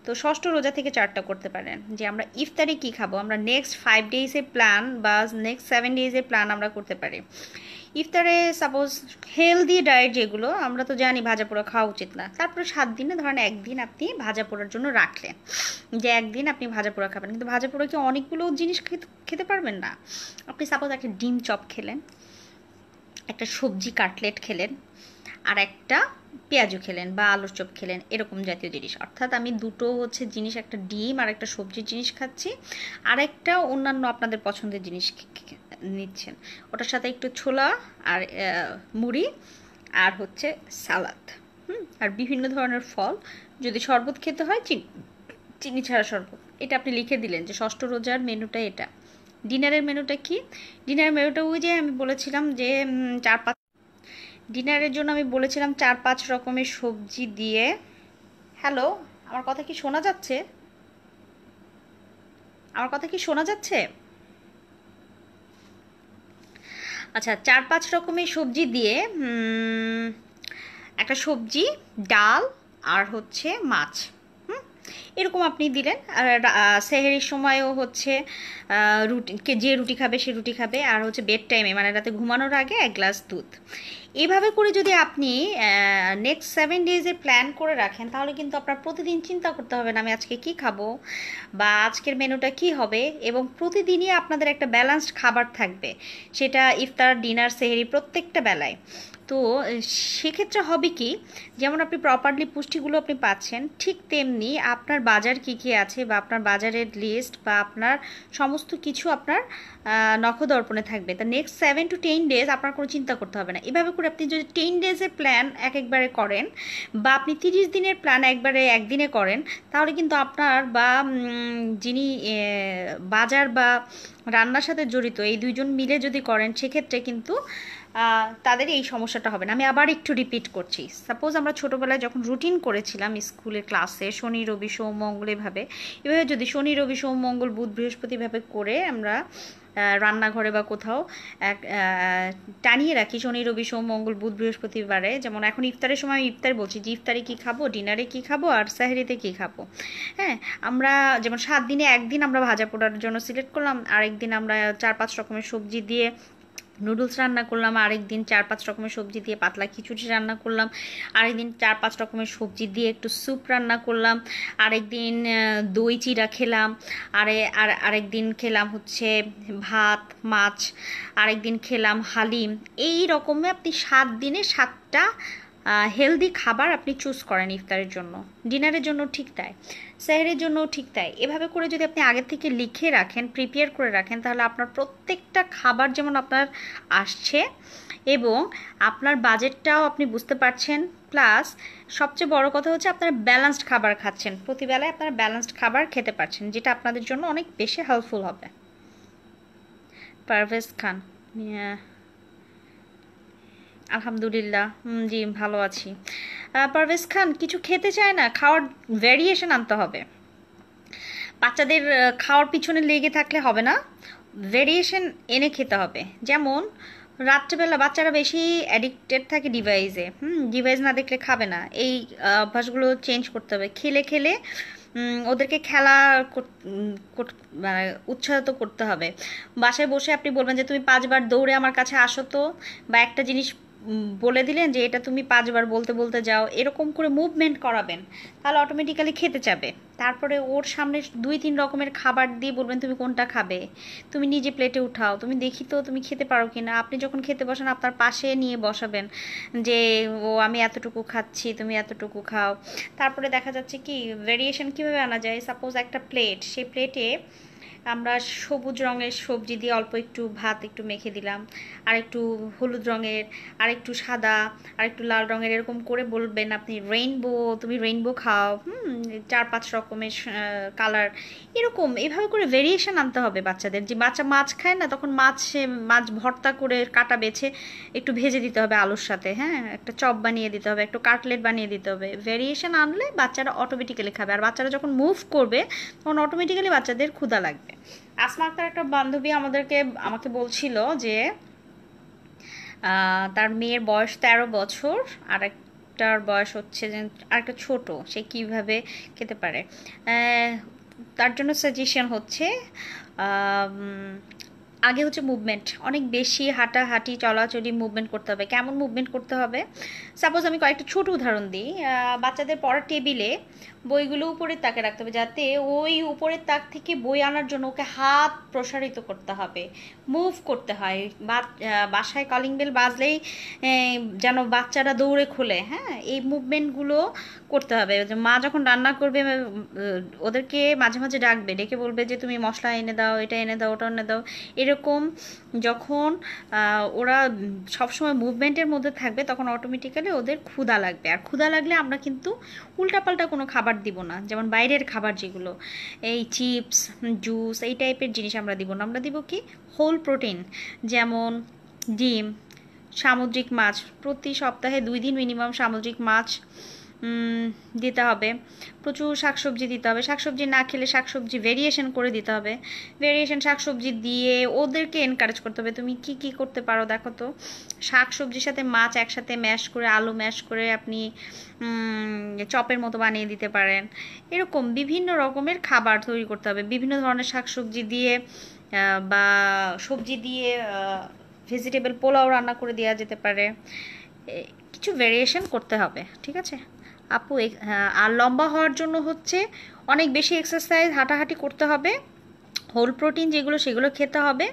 তো ষষ্ঠ রোজা থেকে চার্টটা করতে পারেন যে আমরা ইফতারে কি খাবো আমরা নেক্সট ফাইভ ডেজের প্ল্যান বা নেক্সট সেভেন ডেজের প্ল্যান আমরা করতে পারি ইফতারে সাপোজ হেলদি ডায়েট যেগুলো আমরা তো জানি ভাজা পোড়া খাওয়া উচিত না তারপরে সাত দিনে ধরেন একদিন আপনি ভাজা পোড়ার জন্য রাখলেন যে একদিন আপনি ভাজা পোড়া খাবেন কিন্তু ভাজা পোড়া কি অনেকগুলো জিনিস খেতে পারবেন না আপনি সাপোজ একটা ডিম চপ খেলেন একটা সবজি কাটলেট খেলেন আর একটা পেঁয়াজু খেলেন বা আলুর চপ খেলেন এরকম জাতীয় জিনিস অর্থাৎ আমি দুটো হচ্ছে জিনিস একটা ডিম আর একটা সবজির জিনিস খাচ্ছি আর একটা অন্যান্য আপনাদের পছন্দের জিনিস নিচ্ছেন ওটার সাথে একটু ছোলা আর মুড়ি আর হচ্ছে সালাদ হুম আর বিভিন্ন ধরনের ফল যদি শরবত খেতে হয় চিনি চিনি ছাড়া শরবত এটা আপনি লিখে দিলেন যে ষষ্ঠ রোজার মেনুটা এটা ডিনারের মেনুটা কি ডিনারের মেনুটা ওই যে আমি বলেছিলাম যে চার পাঁচ ডিনারের জন্য আমি বলেছিলাম চার পাঁচ রকমের সবজি দিয়ে হ্যালো আমার কথা কি শোনা যাচ্ছে আমার কথা কি শোনা যাচ্ছে আচ্ছা চার পাঁচ রকমের সবজি দিয়ে একটা সবজি ডাল আর হচ্ছে মাছ এরকম আপনি দিলেন আর সেহেরির সময়ও হচ্ছে রুটি যে রুটি খাবে সে রুটি খাবে আর হচ্ছে বেড টাইমে মানে রাতে ঘুমানোর আগে এক গ্লাস দুধ এভাবে করে যদি আপনি নেক্সট সেভেন ডেজের প্ল্যান করে রাখেন তাহলে কিন্তু আপনার প্রতিদিন চিন্তা করতে হবে না আমি আজকে কি খাবো বা আজকের মেনুটা কি হবে এবং প্রতিদিনই আপনাদের একটা ব্যালান্সড খাবার থাকবে সেটা ইফতার ডিনার সেহেরি প্রত্যেকটা বেলায় তো সেক্ষেত্রে হবে কি যেমন আপনি প্রপারলি পুষ্টিগুলো আপনি পাচ্ছেন ঠিক তেমনি আপনার বাজার কি কি আছে বা আপনার বাজারের লিস্ট বা আপনার সমস্ত কিছু আপনার নখদর্পণে থাকবে তা next seven to ten days আপনার কোনো চিন্তা করতে হবে না এভাবে করে আপনি যদি টেন ডেজের প্ল্যান এক একবারে করেন বা আপনি তিরিশ দিনের প্ল্যান একবারে একদিনে করেন তাহলে কিন্তু আপনার বা যিনি বাজার বা রান্নার সাথে জড়িত এই দুইজন মিলে যদি করেন সেক্ষেত্রে কিন্তু তাদের এই সমস্যাটা হবে না আমি আবার একটু রিপিট করছি সাপোজ আমরা ছোটোবেলায় যখন রুটিন করেছিলাম স্কুলের ক্লাসে শনি রবি সোম মঙ্গলেভাবে এভাবে এভাবে যদি শনি রবি সোম মঙ্গল বুধ বৃহস্পতি এভাবে করে আমরা রান্নাঘরে বা কোথাও এক টানিয়ে রাখি শনি রবি সোম মঙ্গল বুধ বৃহস্পতিবারে যেমন এখন ইফতারের সময় আমি ইফতার বলছি যে ইফতারে কী খাবো ডিনারে কী খাবো আর সাহেরিতে কী খাবো হ্যাঁ আমরা যেমন সাত দিনে একদিন আমরা ভাজা পোড়ার জন্য সিলেক্ট করলাম দিন আমরা চার পাঁচ রকমের সবজি দিয়ে নুডলস রান্না করলাম আরেক দিন চার পাঁচ রকমের সবজি দিয়ে পাতলা খিচুড়ি রান্না করলাম আরেক দিন চার পাঁচ রকমের সবজি দিয়ে একটু স্যুপ রান্না করলাম আরেক দিন দই চিড়া খেলাম আরে আর আরেক দিন খেলাম হচ্ছে ভাত মাছ আরেক দিন খেলাম হালিম এই রকমে আপনি সাত দিনে সাতটা হেলদি খাবার আপনি চুজ করেন ইফতারের জন্য ডিনারের জন্য ঠিক তাই স্যারের জন্য ঠিক তাই এভাবে করে যদি আপনি আগের থেকে লিখে রাখেন প্রিপেয়ার করে রাখেন তাহলে আপনার প্রত্যেকটা খাবার যেমন আপনার আসছে এবং আপনার বাজেটটাও আপনি বুঝতে পারছেন প্লাস সবচেয়ে বড় কথা হচ্ছে আপনারা ব্যালান্সড খাবার খাচ্ছেন প্রতিবেলায় আপনারা ব্যালান্সড খাবার খেতে পারছেন যেটা আপনাদের জন্য অনেক বেশি হেল্পফুল হবে পারভেজ খান আলহামদুলিল্লাহ জি ভালো আছি পারভেজ খান কিছু খেতে চায় না খাওয়ার ভ্যারিয়েশন আনতে হবে বাচ্চাদের খাওয়ার পিছনে লেগে থাকলে হবে না ভেরিয়েশন এনে খেতে হবে যেমন রাত্রেবেলা বাচ্চারা বেশি অ্যাডিক্টেড থাকে ডিভাইসে হুম ডিভাইস না দেখলে খাবে না এই অভ্যাসগুলো চেঞ্জ করতে হবে খেলে খেলে ওদেরকে খেলা মানে উৎসাহিত করতে হবে বাসায় বসে আপনি বলবেন যে তুমি পাঁচবার দৌড়ে আমার কাছে আসো তো বা একটা জিনিস বলে দিলেন যে এটা তুমি পাঁচবার বলতে বলতে যাও এরকম করে মুভমেন্ট করাবেন তাহলে অটোমেটিক্যালি খেতে যাবে তারপরে ওর সামনে দুই তিন রকমের খাবার দিয়ে বলবেন তুমি কোনটা খাবে তুমি নিজে প্লেটে উঠাও তুমি দেখি তো তুমি খেতে পারো কি না আপনি যখন খেতে বসেন আপনার পাশে নিয়ে বসাবেন যে ও আমি এতটুকু খাচ্ছি তুমি এতটুকু খাও তারপরে দেখা যাচ্ছে কি ভেরিয়েশন কীভাবে আনা যায় সাপোজ একটা প্লেট সেই প্লেটে আমরা সবুজ রঙের সবজি দিয়ে অল্প একটু ভাত একটু মেখে দিলাম আর একটু হলুদ রঙের আর একটু সাদা আর একটু লাল রঙের এরকম করে বলবেন আপনি রেইনবো তুমি রেইনবো খাও হুম চার পাঁচ রকমের কালার এরকম এভাবে করে ভেরিয়েশন আনতে হবে বাচ্চাদের যে বাচ্চা মাছ খায় না তখন মাছ মাছ ভর্তা করে কাটা বেছে একটু ভেজে দিতে হবে আলুর সাথে হ্যাঁ একটা চপ বানিয়ে দিতে হবে একটু কাটলেট বানিয়ে দিতে হবে ভেরিয়েশন আনলে বাচ্চারা অটোমেটিক্যালি খাবে আর বাচ্চারা যখন মুভ করবে তখন অটোমেটিক্যালি বাচ্চাদের ক্ষুধা লাগবে আসমা আক্তার একটা বান্ধবী আমাদেরকে আমাকে বলছিল যে তার মেয়ের বয়স তেরো বছর আর একটার বয়স হচ্ছে যে আরেকটা ছোট সে কিভাবে খেতে পারে তার জন্য সাজেশন হচ্ছে আগে হচ্ছে মুভমেন্ট অনেক বেশি হাঁটাহাঁটি চলাচলি মুভমেন্ট করতে হবে কেমন মুভমেন্ট করতে হবে সাপোজ আমি কয়েকটা ছোট উদাহরণ দিই বাচ্চাদের পড়ার টেবিলে বইগুলো উপরের তাকে রাখতে হবে যাতে ওই উপরের তাক থেকে বই আনার জন্য ওকে হাত প্রসারিত করতে হবে মুভ করতে হয় বাসায় কলিং বেল বাজলেই যেন বাচ্চারা দৌড়ে খোলে হ্যাঁ এই মুভমেন্টগুলো করতে হবে মা যখন রান্না করবে ওদেরকে মাঝে মাঝে ডাকবে ডেকে বলবে যে তুমি মশলা এনে দাও এটা এনে দাও ওটা এনে দাও এরকম যখন ওরা সবসময় মুভমেন্টের মধ্যে থাকবে তখন অটোমেটিক্যালি গেলে ওদের ক্ষুধা লাগবে আর ক্ষুধা লাগলে আমরা কিন্তু উল্টাপাল্টা কোনো খাবার দিব না যেমন বাইরের খাবার যেগুলো এই চিপস জুস এই টাইপের জিনিস আমরা দিব না আমরা দিব কি হোল প্রোটিন যেমন ডিম সামুদ্রিক মাছ প্রতি সপ্তাহে দুই দিন মিনিমাম সামুদ্রিক মাছ দিতে হবে প্রচুর শাকসবজি দিতে হবে শাকসবজি না খেলে শাকসবজি ভেরিয়েশন করে দিতে হবে ভেরিয়েশন শাকসবজি দিয়ে ওদেরকে এনকারেজ করতে হবে তুমি কি কি করতে পারো দেখো তো শাকসবজির সাথে মাছ একসাথে ম্যাশ করে আলু ম্যাশ করে আপনি চপের মতো বানিয়ে দিতে পারেন এরকম বিভিন্ন রকমের খাবার তৈরি করতে হবে বিভিন্ন ধরনের শাকসবজি দিয়ে বা সবজি দিয়ে ভেজিটেবল পোলাও রান্না করে দেওয়া যেতে পারে কিছু ভেরিয়েশন করতে হবে ঠিক আছে আপু হ্যাঁ, আর লম্বা হওয়ার জন্য হচ্ছে অনেক বেশি এক্সারসাইজ হাঁটাহাঁটি করতে হবে হোল প্রোটিন যেগুলো সেগুলো খেতে হবে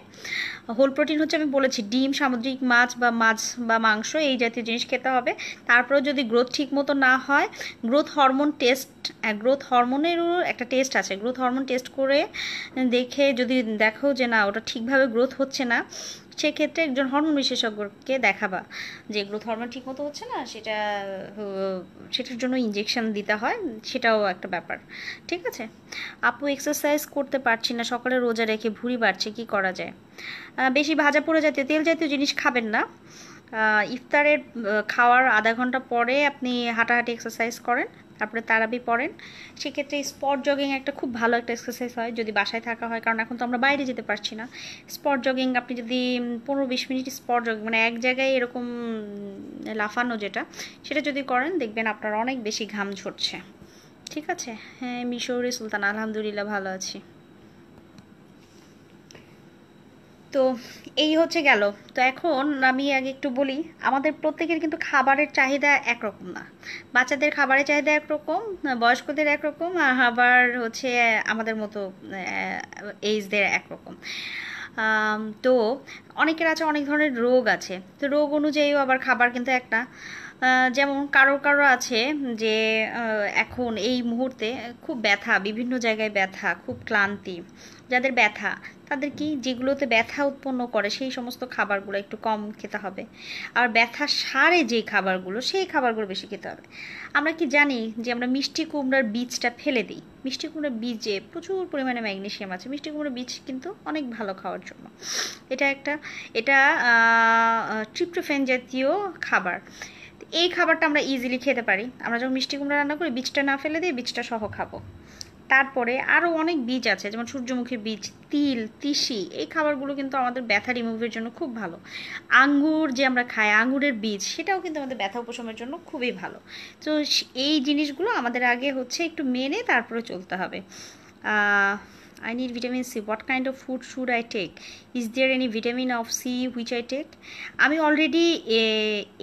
হোল প্রোটিন হচ্ছে আমি বলেছি ডিম সামুদ্রিক মাছ বা মাছ বা মাংস এই জাতীয় জিনিস খেতে হবে তারপরে যদি গ্রোথ ঠিক মতো না হয় গ্রোথ হরমোন টেস্ট গ্রোথ হরমোনেরও একটা টেস্ট আছে গ্রোথ হরমোন টেস্ট করে দেখে যদি দেখো যে না ওটা ঠিকভাবে গ্রোথ হচ্ছে না সেক্ষেত্রে একজন হরমোন বিশেষজ্ঞকে দেখাবা যে গ্রোথ হরমোন মতো হচ্ছে না সেটা সেটার জন্য ইঞ্জেকশন দিতে হয় সেটাও একটা ব্যাপার ঠিক আছে আপু এক্সারসাইজ করতে পারছি না সকালে রোজা রেখে ভুঁড়ি বাড়ছে কি করা যায় বেশি ভাজা পড়ে জাতীয় তেল জাতীয় জিনিস খাবেন না ইফতারের খাওয়ার আধা ঘন্টা পরে আপনি হাঁটাহাঁটি এক্সারসাইজ করেন তারপরে তারাবি পড়েন সেক্ষেত্রে স্পট জগিং একটা খুব ভালো একটা এক্সারসাইজ হয় যদি বাসায় থাকা হয় কারণ এখন তো আমরা বাইরে যেতে পারছি না স্পট জগিং আপনি যদি পনেরো বিশ মিনিট স্পট জগিং মানে এক জায়গায় এরকম লাফানো যেটা সেটা যদি করেন দেখবেন আপনার অনেক বেশি ঘাম ঝরছে ঠিক আছে হ্যাঁ মিশৌরি সুলতান আলহামদুলিল্লাহ ভালো আছি তো এই হচ্ছে গেল তো এখন আমি আগে একটু বলি আমাদের প্রত্যেকের কিন্তু খাবারের চাহিদা একরকম না বাচ্চাদের খাবারের চাহিদা একরকম বয়স্কদের একরকম আবার হচ্ছে আমাদের মতো এইজদের একরকম তো অনেকের আছে অনেক ধরনের রোগ আছে তো রোগ অনুযায়ীও আবার খাবার কিন্তু একটা যেমন কারো কারো আছে যে এখন এই মুহূর্তে খুব ব্যথা বিভিন্ন জায়গায় ব্যথা খুব ক্লান্তি যাদের ব্যথা তাদের কি যেগুলোতে ব্যথা উৎপন্ন করে সেই সমস্ত খাবারগুলো একটু কম খেতে হবে আর ব্যথা সারে যে খাবারগুলো সেই খাবারগুলো বেশি খেতে হবে আমরা কি জানি যে আমরা মিষ্টি কুমড়ার বীজটা ফেলে দিই মিষ্টি কুমড়ার বীজে প্রচুর পরিমাণে ম্যাগনেশিয়াম আছে মিষ্টি কুমড়ার বীজ কিন্তু অনেক ভালো খাওয়ার জন্য এটা একটা এটা ট্রিপ্টোফেন জাতীয় খাবার এই খাবারটা আমরা ইজিলি খেতে পারি আমরা যখন মিষ্টি কুমড়া রান্না করি বীজটা না ফেলে দিয়ে বীজটা সহ খাবো তারপরে আরও অনেক বীজ আছে যেমন সূর্যমুখী বীজ তিল তিসি এই খাবারগুলো কিন্তু আমাদের ব্যথা রিমুভের জন্য খুব ভালো আঙ্গুর যে আমরা খাই আঙ্গুরের বীজ সেটাও কিন্তু আমাদের ব্যথা উপশমের জন্য খুবই ভালো তো এই জিনিসগুলো আমাদের আগে হচ্ছে একটু মেনে তারপরে চলতে হবে I need vitamin C. What kind of food should I take? Is there any vitamin of C which I take? আমি অলরেডি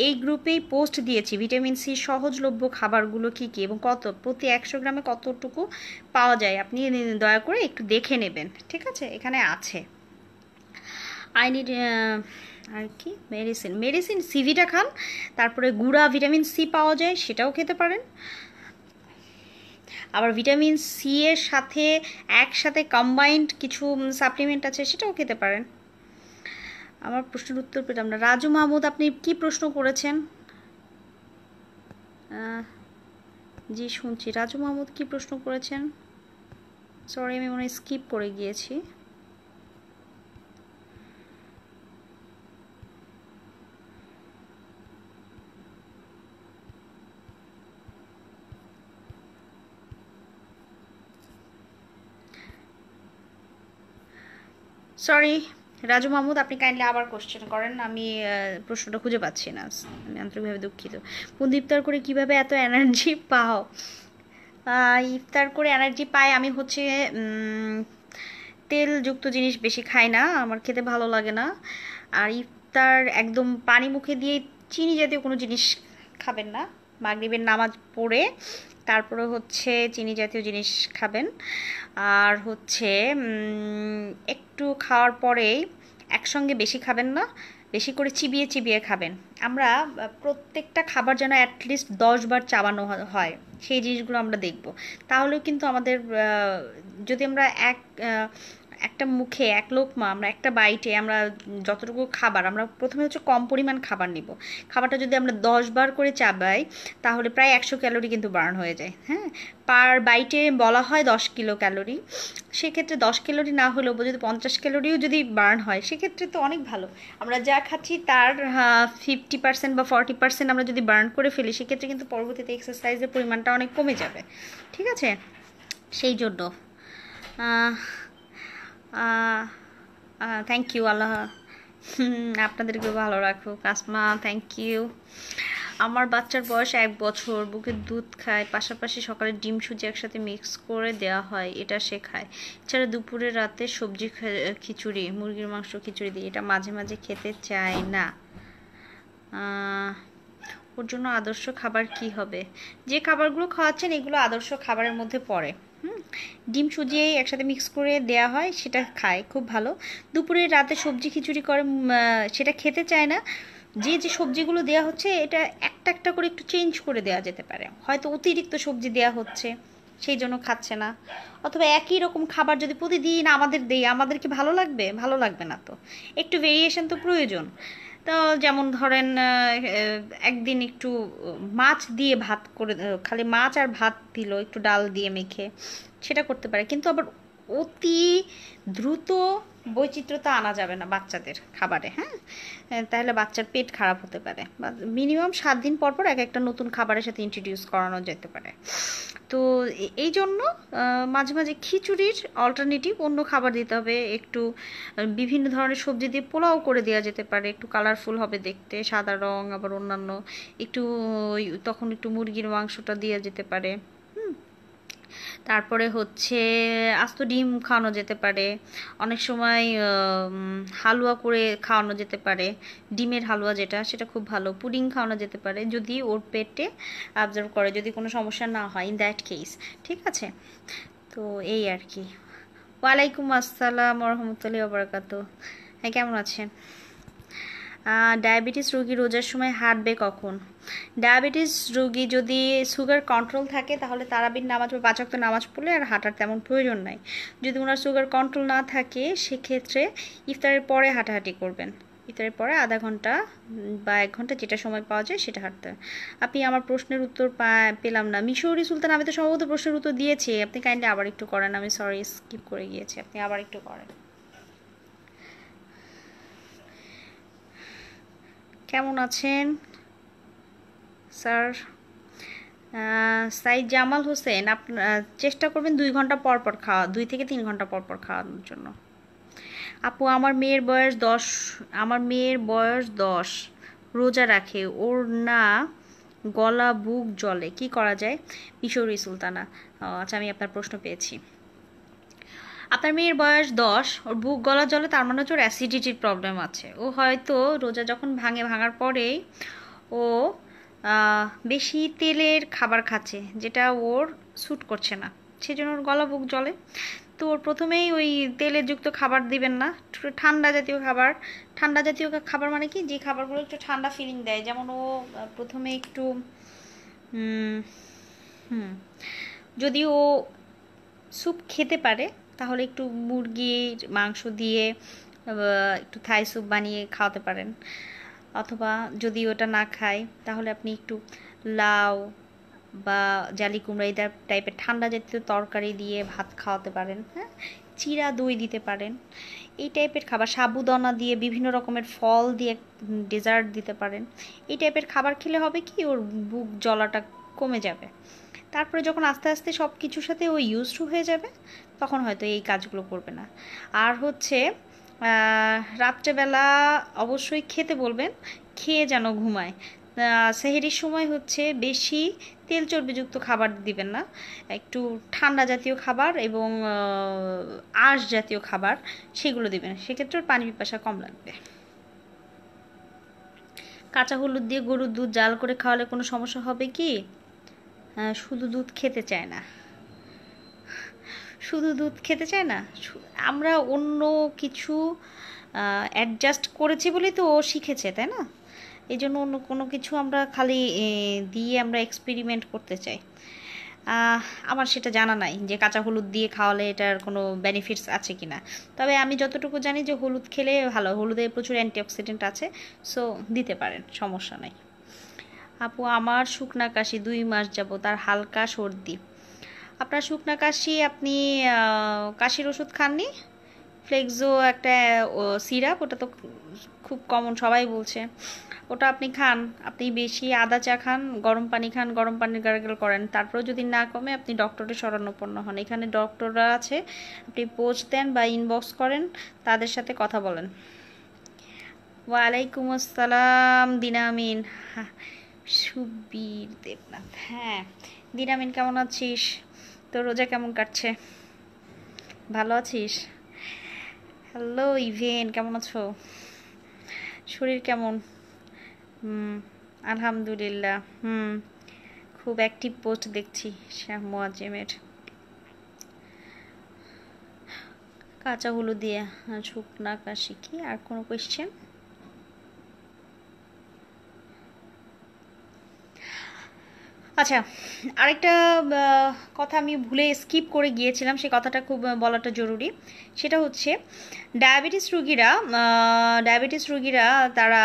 এই গ্রুপেই পোস্ট দিয়েছি ভিটামিন সি সহজলভ্য খাবারগুলো কী কী এবং কত প্রতি একশো গ্রামে কতটুকু পাওয়া যায় আপনি দয়া করে একটু দেখে নেবেন ঠিক আছে এখানে আছে আই নিড আর কি মেডিসিন মেডিসিন সিভিটা খান তারপরে গুঁড়া ভিটামিন সি পাওয়া যায় সেটাও খেতে পারেন আবার ভিটামিন সি এর সাথে একসাথে কম্বাইন্ড কিছু সাপ্লিমেন্ট আছে সেটাও খেতে পারেন আমার প্রশ্নের উত্তর পেলাম না রাজু মাহমুদ আপনি কি প্রশ্ন করেছেন জি শুনছি রাজু মাহমুদ কি প্রশ্ন করেছেন সরি আমি মনে স্কিপ করে গিয়েছি সরি রাজু মাহমুদ আপনি কাইন্ডলি আবার কোশ্চেন করেন আমি প্রশ্নটা খুঁজে পাচ্ছি না আমি আন্তরিকভাবে দুঃখিত কোন ইফতার করে কিভাবে এত এনার্জি পাও ইফতার করে এনার্জি পাই আমি হচ্ছে তেলযুক্ত জিনিস বেশি খাই না আমার খেতে ভালো লাগে না আর ইফতার একদম পানি মুখে দিয়ে চিনি জাতীয় কোনো জিনিস খাবেন না মাগরীবের নামাজ পড়ে তারপরে হচ্ছে চিনি জাতীয় জিনিস খাবেন আর হচ্ছে একটু খাওয়ার পরেই একসঙ্গে বেশি খাবেন না বেশি করে চিবিয়ে চিবিয়ে খাবেন আমরা প্রত্যেকটা খাবার যেন অ্যাটলিস্ট দশবার চাবানো হয় সেই জিনিসগুলো আমরা দেখব তাহলেও কিন্তু আমাদের যদি আমরা এক একটা মুখে এক লোকমা আমরা একটা বাইটে আমরা যতটুকু খাবার আমরা প্রথমে হচ্ছে কম পরিমাণ খাবার নিব খাবারটা যদি আমরা দশ বার করে চাবাই তাহলে প্রায় একশো ক্যালোরি কিন্তু বার্ন হয়ে যায় হ্যাঁ পার বাইটে বলা হয় দশ কিলো ক্যালোরি সেক্ষেত্রে দশ ক্যালোরি না হলেও যদি পঞ্চাশ ক্যালোরিও যদি বার্ন হয় সেক্ষেত্রে তো অনেক ভালো আমরা যা খাচ্ছি তার ফিফটি পার্সেন্ট বা ফর্টি পার্সেন্ট আমরা যদি বার্ন করে ফেলি সেক্ষেত্রে কিন্তু পরবর্তীতে এক্সারসাইজের পরিমাণটা অনেক কমে যাবে ঠিক আছে সেই জন্য থ্যাংক ইউ আল্লাহ আপনাদেরকে ভালো রাখুক আসমা থ্যাংক ইউ আমার বাচ্চার বয়স এক বছর বুকে দুধ খায় পাশাপাশি সকালে ডিম সুজি একসাথে মিক্স করে দেওয়া হয় এটা সে খায় এছাড়া দুপুরে রাতে সবজি খিচুড়ি মুরগির মাংস খিচুড়ি দিই এটা মাঝে মাঝে খেতে চায় না ওর জন্য আদর্শ খাবার কি হবে যে খাবারগুলো খাওয়াচ্ছেন এগুলো আদর্শ খাবারের মধ্যে পড়ে ডিম সুজিয়ে একসাথে মিক্স করে দেয়া হয় সেটা খায় খুব ভালো দুপুরে রাতে সবজি খিচুড়ি করে সেটা খেতে চায় না যে যে সবজিগুলো দেয়া হচ্ছে এটা একটা একটা করে একটু চেঞ্জ করে দেওয়া যেতে পারে হয়তো অতিরিক্ত সবজি দেয়া হচ্ছে সেই জন্য খাচ্ছে না অথবা একই রকম খাবার যদি প্রতিদিন আমাদের দেই আমাদেরকে ভালো লাগবে ভালো লাগবে না তো একটু ভেরিয়েশন তো প্রয়োজন তো যেমন ধরেন একদিন একটু মাছ দিয়ে ভাত করে খালি মাছ আর ভাত দিল একটু ডাল দিয়ে মেখে সেটা করতে পারে কিন্তু আবার অতি দ্রুত বৈচিত্র্যতা আনা যাবে না বাচ্চাদের খাবারে হ্যাঁ তাহলে বাচ্চার পেট খারাপ হতে পারে মিনিমাম সাত দিন পর পর এক একটা নতুন খাবারের সাথে ইন্ট্রোডিউস করানো যেতে পারে তো এই জন্য মাঝে মাঝে খিচুড়ির অল্টারনেটিভ অন্য খাবার দিতে হবে একটু বিভিন্ন ধরনের সবজি দিয়ে পোলাও করে দেওয়া যেতে পারে একটু কালারফুল হবে দেখতে সাদা রং আবার অন্যান্য একটু তখন একটু মুরগির মাংসটা দেওয়া যেতে পারে তারপরে হচ্ছে আস্ত ডিম খাওয়ানো যেতে পারে অনেক সময় হালুয়া করে খাওয়ানো যেতে পারে ডিমের হালুয়া যেটা সেটা খুব ভালো পুডিং খাওয়ানো যেতে পারে যদি ওর পেটে অবজার্ভ করে যদি কোনো সমস্যা না হয় ইন দ্যাট কেস ঠিক আছে তো এই আর কি ওয়ালাইকুম আসসালাম রহমতুল্লাহ বরকাত হ্যাঁ কেমন আছেন ডায়াবেটিস রোগী রোজার সময় হাঁটবে কখন ডায়াবেটিস রোগী যদি সুগার কন্ট্রোল থাকে তাহলে তারাবির নামাজ বা পাচক নামাজ পড়লে আর হাঁটার তেমন প্রয়োজন নাই যদি ওনার সুগার কন্ট্রোল না থাকে সেক্ষেত্রে ইফতারের পরে হাঁটাহাঁটি করবেন ইফতারের পরে আধা ঘন্টা বা এক ঘন্টা যেটা সময় পাওয়া যায় সেটা হাঁটতে আপনি আমার প্রশ্নের উত্তর পেলাম না মিশরি সুলতান আমি তো সম্ভবত প্রশ্নের উত্তর দিয়েছি আপনি কাইন্ডলি আবার একটু করেন আমি সরি স্কিপ করে গিয়েছি আপনি আবার একটু করেন কেমন আছেন স্যার সাইদ জামাল হোসেন আপনার চেষ্টা করবেন দুই ঘন্টা পর পর খাওয়া দুই থেকে তিন ঘন্টা পর পর খাওয়ানোর জন্য আপু আমার মেয়ের বয়স দশ আমার মেয়ের বয়স দশ রোজা রাখে ওর না গলা বুক জলে কি করা যায় মিশরি সুলতানা আচ্ছা আমি আপনার প্রশ্ন পেয়েছি আপনার মেয়ের বয়স দশ ওর বুক গলা জলে তার মানে হচ্ছে ওর অ্যাসিডিটির প্রবলেম আছে ও হয়তো রোজা যখন ভাঙে ভাঙার পরেই ও বেশি তেলের খাবার খাচ্ছে যেটা ওর স্যুট করছে না সেজন্য ওর গলা বুক জলে তো ওর প্রথমেই ওই তেলের যুক্ত খাবার দিবেন না ঠান্ডা জাতীয় খাবার ঠান্ডা জাতীয় খাবার মানে কি যে খাবারগুলো একটু ঠান্ডা ফিলিং দেয় যেমন ও প্রথমে একটু হুম যদি ও স্যুপ খেতে পারে তাহলে একটু মুরগির মাংস দিয়ে একটু থাই স্যুপ বানিয়ে খাওয়াতে পারেন অথবা যদি ওটা না খায় তাহলে আপনি একটু লাউ বা জালি কুমড়া এই টাইপের ঠান্ডা জাতীয় তরকারি দিয়ে ভাত খাওয়াতে পারেন হ্যাঁ চিরা দই দিতে পারেন এই টাইপের খাবার সাবুদানা দিয়ে বিভিন্ন রকমের ফল দিয়ে ডেজার্ট দিতে পারেন এই টাইপের খাবার খেলে হবে কি ওর বুক জ্বলাটা কমে যাবে তারপরে যখন আস্তে আস্তে সব কিছুর সাথে ও ইউজ হয়ে যাবে তখন হয়তো এই কাজগুলো করবে না আর হচ্ছে রাত্রেবেলা অবশ্যই খেতে বলবেন খেয়ে যেন ঘুমায় সেহেরির সময় হচ্ছে বেশি তেল চর্বিযুক্ত খাবার দিবেন না একটু ঠান্ডা জাতীয় খাবার এবং আঁশ জাতীয় খাবার সেগুলো দিবেন সেক্ষেত্রে পানি পিপাসা কম লাগবে কাঁচা হলুদ দিয়ে গরুর দুধ জাল করে খাওয়ালে কোনো সমস্যা হবে কি শুধু দুধ খেতে চায় না শুধু দুধ খেতে চায় না আমরা অন্য কিছু অ্যাডজাস্ট করেছি বলেই তো ও শিখেছে তাই না এই জন্য অন্য কোনো কিছু আমরা খালি দিয়ে আমরা এক্সপেরিমেন্ট করতে চাই আমার সেটা জানা নাই যে কাঁচা হলুদ দিয়ে খাওয়ালে এটার কোনো বেনিফিটস আছে কি না তবে আমি যতটুকু জানি যে হলুদ খেলে ভালো হলুদে প্রচুর অ্যান্টিঅক্সিডেন্ট আছে সো দিতে পারেন সমস্যা নাই আপু আমার শুকনা কাশি দুই মাস যাব তার হালকা সর্দি আপনার শুকনা কাশি আপনি কাশির ওষুধ খাননি ফ্লেক্সো একটা সিরাপ ওটা তো খুব কমন সবাই বলছে ওটা আপনি খান আপনি বেশি আদা চা খান গরম পানি খান গরম পানি গার্গেল করেন তারপরেও যদি না কমে আপনি ডক্টরের শরণাপন্ন হন এখানে ডক্টররা আছে আপনি পোস্ট দেন বা ইনবক্স করেন তাদের সাথে কথা বলেন ওয়ালাইকুম আসসালাম দিনামিন সুবীর দেবনাথ হ্যাঁ দিনামিন কেমন আছিস তোর রোজা কেমন কাটছে ভালো আছিস হ্যালো ইভেন কেমন আছো শরীর কেমন হুম আলহামদুলিল্লাহ হুম খুব অ্যাক্টিভ পোস্ট দেখছি শ্যাম মোয়াজেমের কাঁচা হলুদ দিয়ে শুকনা কাশি কি আর কোনো কোয়েশ্চেন আচ্ছা আরেকটা কথা আমি ভুলে স্কিপ করে গিয়েছিলাম সে কথাটা খুব বলাটা জরুরি সেটা হচ্ছে ডায়াবেটিস রুগীরা ডায়াবেটিস রুগীরা তারা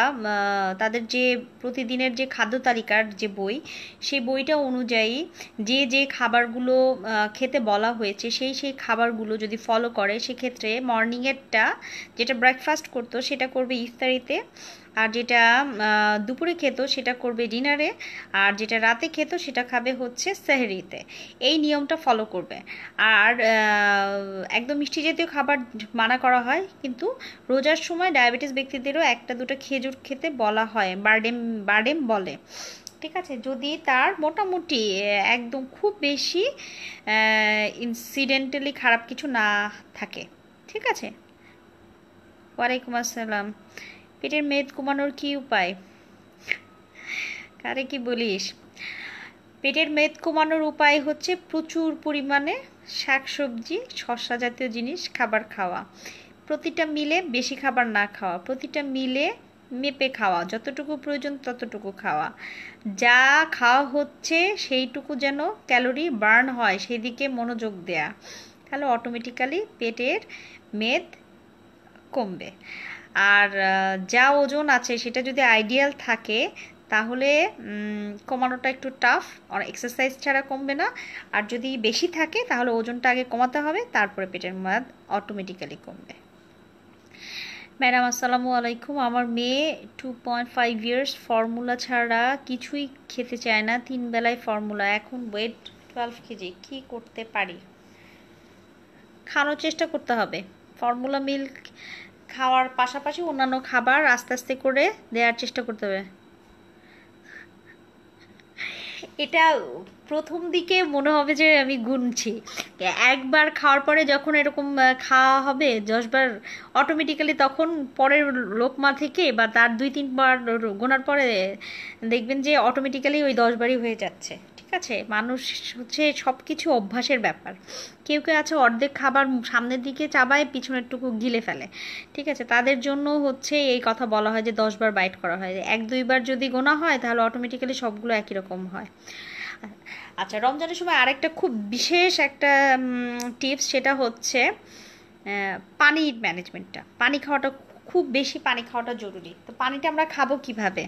তাদের যে প্রতিদিনের যে খাদ্য তালিকার যে বই সেই বইটা অনুযায়ী যে যে খাবারগুলো খেতে বলা হয়েছে সেই সেই খাবারগুলো যদি ফলো করে সেক্ষেত্রে মর্নিংয়েরটা যেটা ব্রেকফাস্ট করতো সেটা করবে ইফতারিতে আর যেটা দুপুরে খেত সেটা করবে ডিনারে আর যেটা রাতে খেত সেটা খাবে হচ্ছে সেহরিতে এই নিয়মটা ফলো করবে আর একদম মিষ্টি জাতীয় খাবার মানা করা হয় কিন্তু রোজার সময় ডায়াবেটিস ব্যক্তিদেরও একটা দুটো খেজুর খেতে বলা হয় বার্ডেম বার্ডেম বলে ঠিক আছে যদি তার মোটামুটি একদম খুব বেশি ইনসিডেন্টালি খারাপ কিছু না থাকে ঠিক আছে ওয়ালাইকুম আসসালাম পেটের মেদ কমানোর কি উপায় কারে কি বলিস পেটের মেদ কমানোর উপায় হচ্ছে প্রচুর পরিমাণে শাকসবজি শসা জাতীয় জিনিস খাবার খাওয়া প্রতিটা মিলে বেশি খাবার না খাওয়া প্রতিটা মিলে মেপে খাওয়া যতটুকু প্রয়োজন ততটুকু খাওয়া যা খাওয়া হচ্ছে সেইটুকু যেন ক্যালোরি বার্ন হয় সেই দিকে মনোযোগ দেয়া তাহলে অটোমেটিক্যালি পেটের মেদ কমবে আর যা ওজন আছে সেটা যদি আইডিয়াল থাকে তাহলে কমানোটা একটু টাফ আর এক্সারসাইজ ছাড়া কমবে না আর যদি বেশি থাকে তাহলে ওজনটা আগে কমাতে হবে তারপরে পেটের মাদ অটোমেটিক্যালি কমবে ম্যাডাম আসসালামু আলাইকুম আমার মেয়ে two point five years formula ছাড়া কিছুই খেতে চায় না তিন বেলায় ফর্মুলা এখন ওয়েট টুয়েলভ কেজি কী করতে পারি খাওয়ানোর চেষ্টা করতে হবে ফর্মুলা মিল্ক খাওয়ার পাশাপাশি অন্যান্য খাবার আস্তে আস্তে করে দেওয়ার চেষ্টা করতে হবে এটা প্রথম দিকে মনে হবে যে আমি গুনছি একবার খাওয়ার পরে যখন এরকম খাওয়া হবে দশবার অটোমেটিক্যালি তখন পরের লোকমা থেকে বা তার দুই তিনবার গোনার পরে দেখবেন যে অটোমেটিক্যালি ওই দশবারই হয়ে যাচ্ছে আছে মানুষ হচ্ছে সব কিছু অভ্যাসের ব্যাপার কেউ কেউ আছে অর্ধেক খাবার সামনের দিকে চাবায় পিছনের টুকু গিলে ফেলে ঠিক আছে তাদের জন্য হচ্ছে এই কথা বলা হয় যে দশবার বাইট করা হয় এক দুইবার যদি গোনা হয় তাহলে অটোমেটিক্যালি সবগুলো একই রকম হয় আচ্ছা রমজানের সময় আরেকটা খুব বিশেষ একটা টিপস সেটা হচ্ছে পানি ম্যানেজমেন্টটা পানি খাওয়াটা খুব বেশি পানি খাওয়াটা জরুরি তো পানিটা আমরা খাবো কিভাবে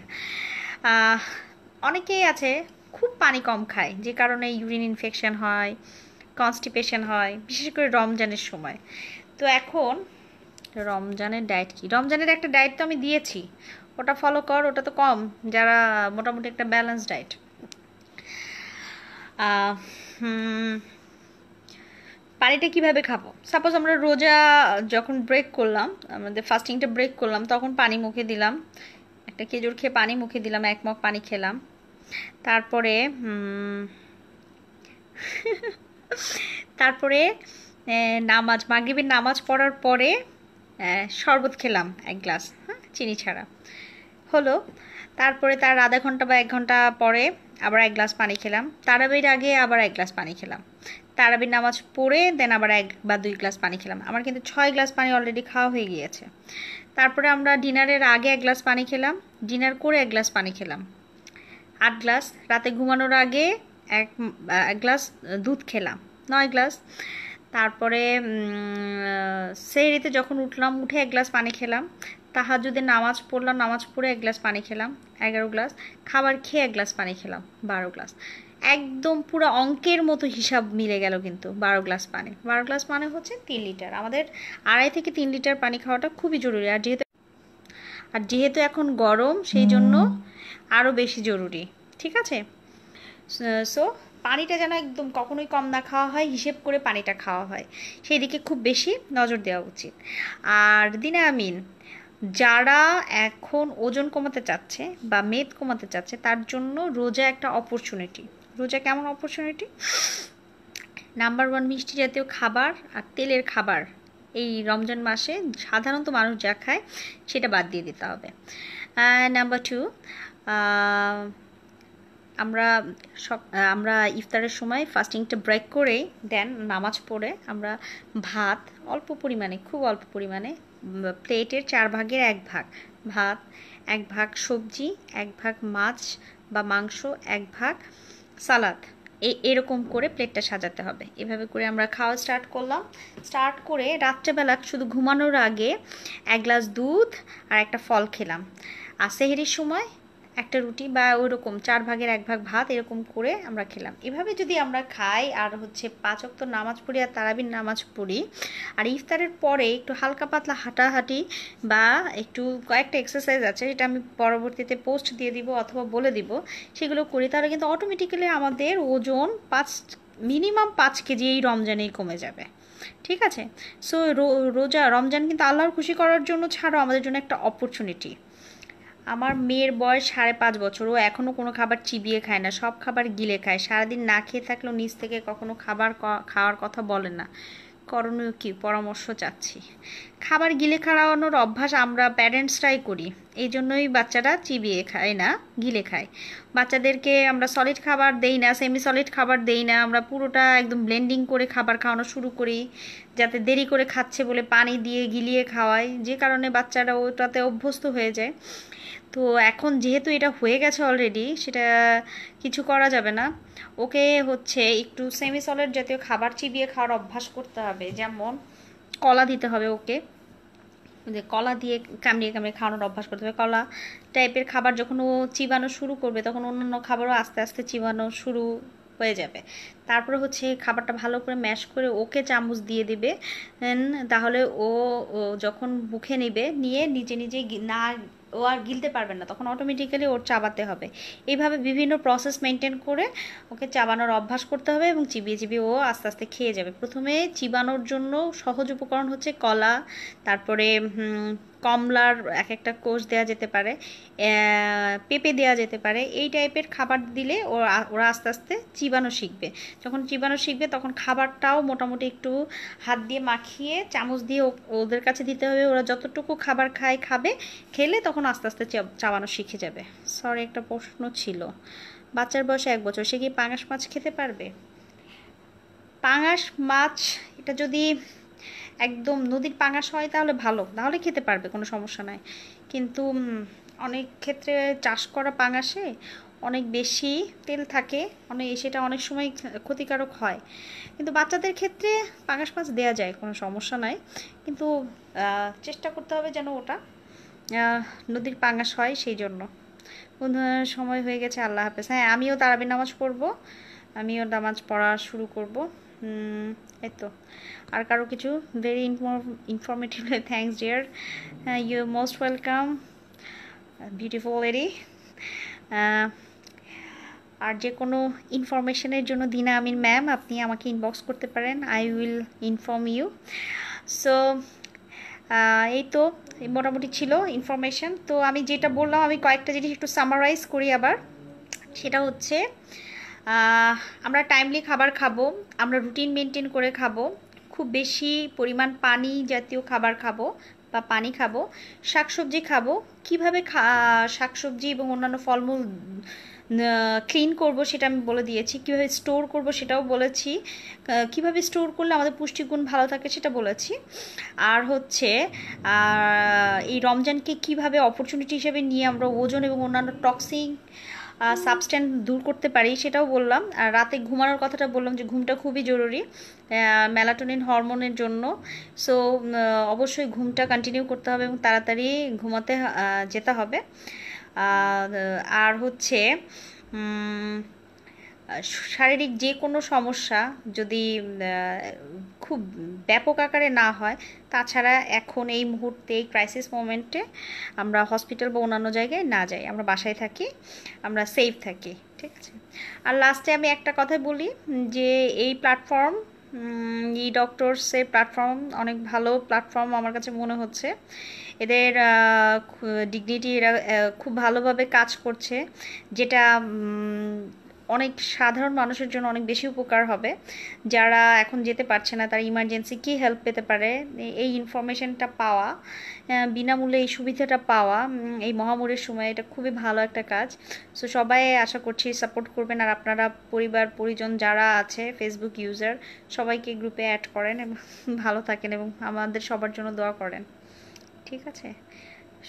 অনেকেই আছে খুব পানি কম খায় যে কারণে ইউরিন ইনফেকশন হয় কনস্টিপেশন হয় বিশেষ করে রমজানের সময় তো এখন রমজানের ডায়েট কি রমজানের একটা ডায়েট তো আমি দিয়েছি ওটা ফলো কর ওটা তো কম যারা মোটামুটি একটা ব্যালেন্স ডায়েট পানিটা কিভাবে খাবো সাপোজ আমরা রোজা যখন ব্রেক করলাম আমাদের ফাস্টিংটা ব্রেক করলাম তখন পানি মুখে দিলাম একটা খেজুর খেয়ে পানি মুখে দিলাম এক মগ পানি খেলাম তারপরে তারপরে নামাজ মাগিবের নামাজ পড়ার পরে শরবত খেলাম এক গ্লাস হ্যাঁ চিনি ছাড়া হলো তারপরে তার আধা ঘন্টা বা এক ঘন্টা পরে আবার এক গ্লাস পানি খেলাম তারাবির আগে আবার এক গ্লাস পানি খেলাম তারাবির নামাজ পড়ে দেন আবার এক বা দুই গ্লাস পানি খেলাম আমার কিন্তু ছয় গ্লাস পানি অলরেডি খাওয়া হয়ে গিয়েছে তারপরে আমরা ডিনারের আগে এক গ্লাস পানি খেলাম ডিনার করে এক গ্লাস পানি খেলাম আট গ্লাস রাতে ঘুমানোর আগে এক এক গ্লাস দুধ খেলাম নয় গ্লাস তারপরে সেহরিতে যখন উঠলাম উঠে এক গ্লাস পানি খেলাম তাহাজুদে নামাজ পড়লাম নামাজ পড়ে এক গ্লাস পানি খেলাম এগারো গ্লাস খাবার খেয়ে এক গ্লাস পানি খেলাম বারো গ্লাস একদম পুরো অঙ্কের মতো হিসাব মিলে গেল কিন্তু বারো গ্লাস পানি বারো গ্লাস মানে হচ্ছে তিন লিটার আমাদের আড়াই থেকে তিন লিটার পানি খাওয়াটা খুবই জরুরি আর যেহেতু আর যেহেতু এখন গরম সেই জন্য আরও বেশি জরুরি ঠিক আছে সো পানিটা যেন একদম কখনোই কম না খাওয়া হয় হিসেব করে পানিটা খাওয়া হয় সেই দিকে খুব বেশি নজর দেওয়া উচিত আর দিনে আমিন যারা এখন ওজন কমাতে চাচ্ছে বা মেদ কমাতে চাচ্ছে তার জন্য রোজা একটা অপরচুনিটি রোজা কেমন অপরচুনিটি নাম্বার ওয়ান মিষ্টি জাতীয় খাবার আর তেলের খাবার এই রমজান মাসে সাধারণত মানুষ যা খায় সেটা বাদ দিয়ে দিতে হবে নাম্বার টু আমরা সব আমরা ইফতারের সময় ফাস্টিংটা ব্রেক করে দেন নামাজ পড়ে আমরা ভাত অল্প পরিমাণে খুব অল্প পরিমাণে প্লেটের চার ভাগের এক ভাগ ভাত এক ভাগ সবজি এক ভাগ মাছ বা মাংস এক ভাগ সালাদ এরকম করে প্লেটটা সাজাতে হবে এভাবে করে আমরা খাওয়া স্টার্ট করলাম স্টার্ট করে রাত্রেবেলা শুধু ঘুমানোর আগে এক গ্লাস দুধ আর একটা ফল খেলাম আর সেহেরির সময় একটা রুটি বা ওইরকম চার ভাগের এক ভাগ ভাত এরকম করে আমরা খেলাম এভাবে যদি আমরা খাই আর হচ্ছে পাঁচ অক্ত নামাজ পড়ি আর তারাবির নামাজ পড়ি আর ইফতারের পরে একটু হালকা পাতলা হাঁটাহাঁটি বা একটু কয়েকটা এক্সারসাইজ আছে যেটা আমি পরবর্তীতে পোস্ট দিয়ে দিব অথবা বলে দিব সেগুলো করি তাহলে কিন্তু অটোমেটিক্যালি আমাদের ওজন পাঁচ মিনিমাম পাঁচ কেজি এই রমজানেই কমে যাবে ঠিক আছে সো রোজা রমজান কিন্তু আল্লাহর খুশি করার জন্য ছাড়াও আমাদের জন্য একটা অপরচুনিটি আমার মেয়ের বয়স সাড়ে পাঁচ বছর ও এখনও কোনো খাবার চিবিয়ে খায় না সব খাবার গিলে খায় সারাদিন না খেয়ে থাকলেও নিজ থেকে কখনো খাবার খাওয়ার কথা বলে না করণীয় কী পরামর্শ চাচ্ছি খাবার গিলে খাওয়ানোর অভ্যাস আমরা প্যারেন্টসরাই করি এই জন্যই বাচ্চারা চিবিয়ে খায় না গিলে খায় বাচ্চাদেরকে আমরা সলিড খাবার দেই না সেমি সলিড খাবার দেই না আমরা পুরোটা একদম ব্লেন্ডিং করে খাবার খাওয়ানো শুরু করি যাতে দেরি করে খাচ্ছে বলে পানি দিয়ে গিলিয়ে খাওয়াই যে কারণে বাচ্চারা ওটাতে অভ্যস্ত হয়ে যায় তো এখন যেহেতু এটা হয়ে গেছে অলরেডি সেটা কিছু করা যাবে না ওকে হচ্ছে একটু সেমি সলিড জাতীয় খাবার চিবিয়ে খাওয়ার অভ্যাস করতে হবে যেমন কলা দিতে হবে ওকে যে কলা দিয়ে কামড়িয়ে কামড়িয়ে খাওয়ানোর অভ্যাস করতে হবে কলা টাইপের খাবার যখন ও চিবানো শুরু করবে তখন অন্যান্য খাবারও আস্তে আস্তে চিবানো শুরু হয়ে যাবে তারপরে হচ্ছে খাবারটা ভালো করে ম্যাশ করে ওকে চামচ দিয়ে দিবে তাহলে ও যখন মুখে নেবে নিয়ে নিজে নিজে না ও আর গিলতে পারবে না তখন অটোমেটিক্যালি ওর চাবাতে হবে এইভাবে বিভিন্ন প্রসেস মেনটেন করে ওকে চাবানোর অভ্যাস করতে হবে এবং চিবিয়ে চিবিয়ে ও আস্তে আস্তে খেয়ে যাবে প্রথমে চিবানোর জন্য সহজ উপকরণ হচ্ছে কলা তারপরে কমলার এক একটা কোষ দেওয়া যেতে পারে পেঁপে দেওয়া যেতে পারে এই টাইপের খাবার দিলে ওরা আস্তে আস্তে চিবানো শিখবে যখন চিবানো শিখবে তখন খাবারটাও মোটামুটি একটু হাত দিয়ে মাখিয়ে চামচ দিয়ে ওদের কাছে দিতে হবে ওরা যতটুকু খাবার খায় খাবে খেলে তখন আস্তে আস্তে চাবানো শিখে যাবে সরি একটা প্রশ্ন ছিল বাচ্চার বয়সে এক বছর সে কি পাঙাশ মাছ খেতে পারবে পাঙাশ মাছ এটা যদি একদম নদীর পাঙাশ হয় তাহলে ভালো তাহলে খেতে পারবে কোনো সমস্যা নাই কিন্তু অনেক ক্ষেত্রে চাষ করা পাঙাশে অনেক বেশি তেল থাকে অনেক সেটা অনেক সময় ক্ষতিকারক হয় কিন্তু বাচ্চাদের ক্ষেত্রে পাঙাশ মাছ দেওয়া যায় কোনো সমস্যা নাই কিন্তু চেষ্টা করতে হবে যেন ওটা নদীর পাঙাশ হয় সেই জন্য বন্ধুদের সময় হয়ে গেছে আল্লাহ হাফেজ হ্যাঁ আমিও তারাবি নামাজ পড়বো আমিও নামাজ পড়া শুরু করব এই তো আর কারো কিছু very informative thanks dear you most welcome beautiful lady আর যে কোনো ইনফরমেশনের জন্য দিনা আমিন ম্যাম আপনি আমাকে ইনবক্স করতে পারেন I will inform you so এই তো মোটামুটি ছিল ইনফরমেশন তো আমি যেটা বললাম আমি কয়েকটা জিনিস একটু সামারাইজ করি আবার সেটা হচ্ছে আমরা টাইমলি খাবার খাবো আমরা রুটিন মেনটেন করে খাবো খুব বেশি পরিমাণ পানি জাতীয় খাবার খাবো বা পানি খাবো শাকসবজি খাবো কীভাবে খা শাকসবজি এবং অন্যান্য ফলমূল ক্লিন করব সেটা আমি বলে দিয়েছি কিভাবে স্টোর করব সেটাও বলেছি কিভাবে স্টোর করলে আমাদের পুষ্টিগুণ ভালো থাকে সেটা বলেছি আর হচ্ছে এই রমজানকে কিভাবে অপরচুনিটি হিসেবে নিয়ে আমরা ওজন এবং অন্যান্য টক্সিং সাবস্ট্যান্ট দূর করতে পারি সেটাও বললাম আর রাতে ঘুমানোর কথাটা বললাম যে ঘুমটা খুবই জরুরি ম্যালাটোনিন হরমোনের জন্য সো অবশ্যই ঘুমটা কন্টিনিউ করতে হবে এবং তাড়াতাড়ি ঘুমাতে যেতে হবে আর হচ্ছে শারীরিক যে কোনো সমস্যা যদি খুব ব্যাপক আকারে না হয় তাছাড়া এখন এই মুহূর্তে এই ক্রাইসিস মোমেন্টে আমরা হসপিটাল বা অন্যান্য জায়গায় না যাই আমরা বাসায় থাকি আমরা সেফ থাকি ঠিক আছে আর লাস্টে আমি একটা কথা বলি যে এই প্ল্যাটফর্ম ই ডক্টরসের প্ল্যাটফর্ম অনেক ভালো প্ল্যাটফর্ম আমার কাছে মনে হচ্ছে এদের ডিগনিটি এরা খুব ভালোভাবে কাজ করছে যেটা অনেক সাধারণ মানুষের জন্য অনেক বেশি উপকার হবে যারা এখন যেতে পারছে না তারা ইমার্জেন্সি কী হেল্প পেতে পারে এই ইনফরমেশনটা পাওয়া বিনামূল্যে এই সুবিধাটা পাওয়া এই মহামারীর সময় এটা খুবই ভালো একটা কাজ সো সবাই আশা করছি সাপোর্ট করবেন আর আপনারা পরিবার পরিজন যারা আছে ফেসবুক ইউজার সবাইকে গ্রুপে অ্যাড করেন এবং ভালো থাকেন এবং আমাদের সবার জন্য দোয়া করেন ঠিক আছে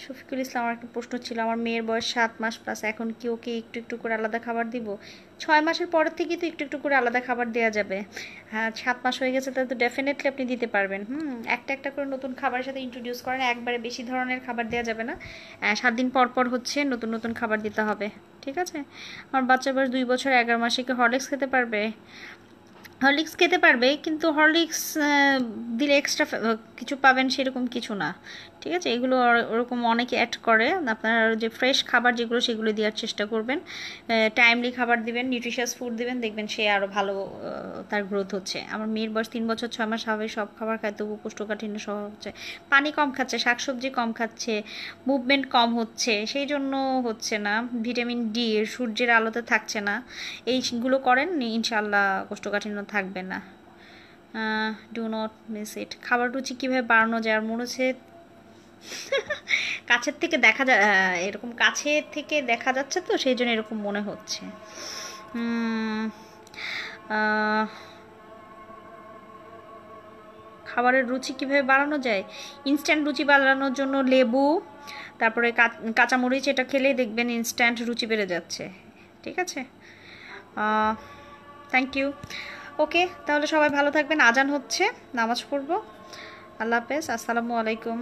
শফিকুল ইসলাম আমার একটা প্রশ্ন ছিল আমার মেয়ের বয়স সাত মাস প্লাস এখন কি ওকে একটু একটু করে আলাদা খাবার দিব ছয় মাসের পরের থেকেই তো একটু একটু করে আলাদা খাবার দেওয়া যাবে হ্যাঁ সাত মাস হয়ে গেছে তাহলে তো ডেফিনেটলি আপনি দিতে পারবেন হুম একটা একটা করে নতুন খাবারের সাথে ইন্ট্রোডিউস করেন একবারে বেশি ধরনের খাবার দেওয়া যাবে না সাত দিন পর পর হচ্ছে নতুন নতুন খাবার দিতে হবে ঠিক আছে আমার বাচ্চা বয়স দুই বছর এগারো মাসে কি হরলিক্স খেতে পারবে হরলিক্স খেতে পারবে কিন্তু হরলিক্স দিলে এক্সট্রা কিছু পাবেন সেরকম কিছু না ঠিক আছে এগুলো ওরকম অনেকে অ্যাড করে আপনার যে ফ্রেশ খাবার যেগুলো সেগুলো দেওয়ার চেষ্টা করবেন টাইমলি খাবার দিবেন নিউট্রিশাস ফুড দিবেন দেখবেন সে আরও ভালো তার গ্রোথ হচ্ছে আমার মেয়ের বয়স তিন বছর ছয় মাস হবে সব খাবার খায় তবু কোষ্ঠকাঠিন্য সহ হচ্ছে পানি কম খাচ্ছে শাকসবজি কম খাচ্ছে মুভমেন্ট কম হচ্ছে সেই জন্য হচ্ছে না ভিটামিন ডি সূর্যের আলোতে থাকছে না এইগুলো করেন ইনশাল্লাহ কোষ্ঠকাঠিন্য থাকবে না ডু নট মিস ইট খাবার রুচি কীভাবে বাড়ানো যায় আর মনে হচ্ছে কাছের থেকে দেখা যা এরকম কাছে থেকে দেখা যাচ্ছে তো সেই জন্য এরকম মনে হচ্ছে খাবারের রুচি কিভাবে বাড়ানো যায় ইনস্ট্যান্ট রুচি বাড়ানোর জন্য লেবু তারপরে কাঁচামরিচ এটা খেলেই দেখবেন ইনস্ট্যান্ট রুচি বেড়ে যাচ্ছে ঠিক আছে থ্যাংক ইউ ওকে তাহলে সবাই ভালো থাকবেন আজান হচ্ছে নামাজ পড়ব আল্লাহ হাফেজ আসসালামু আলাইকুম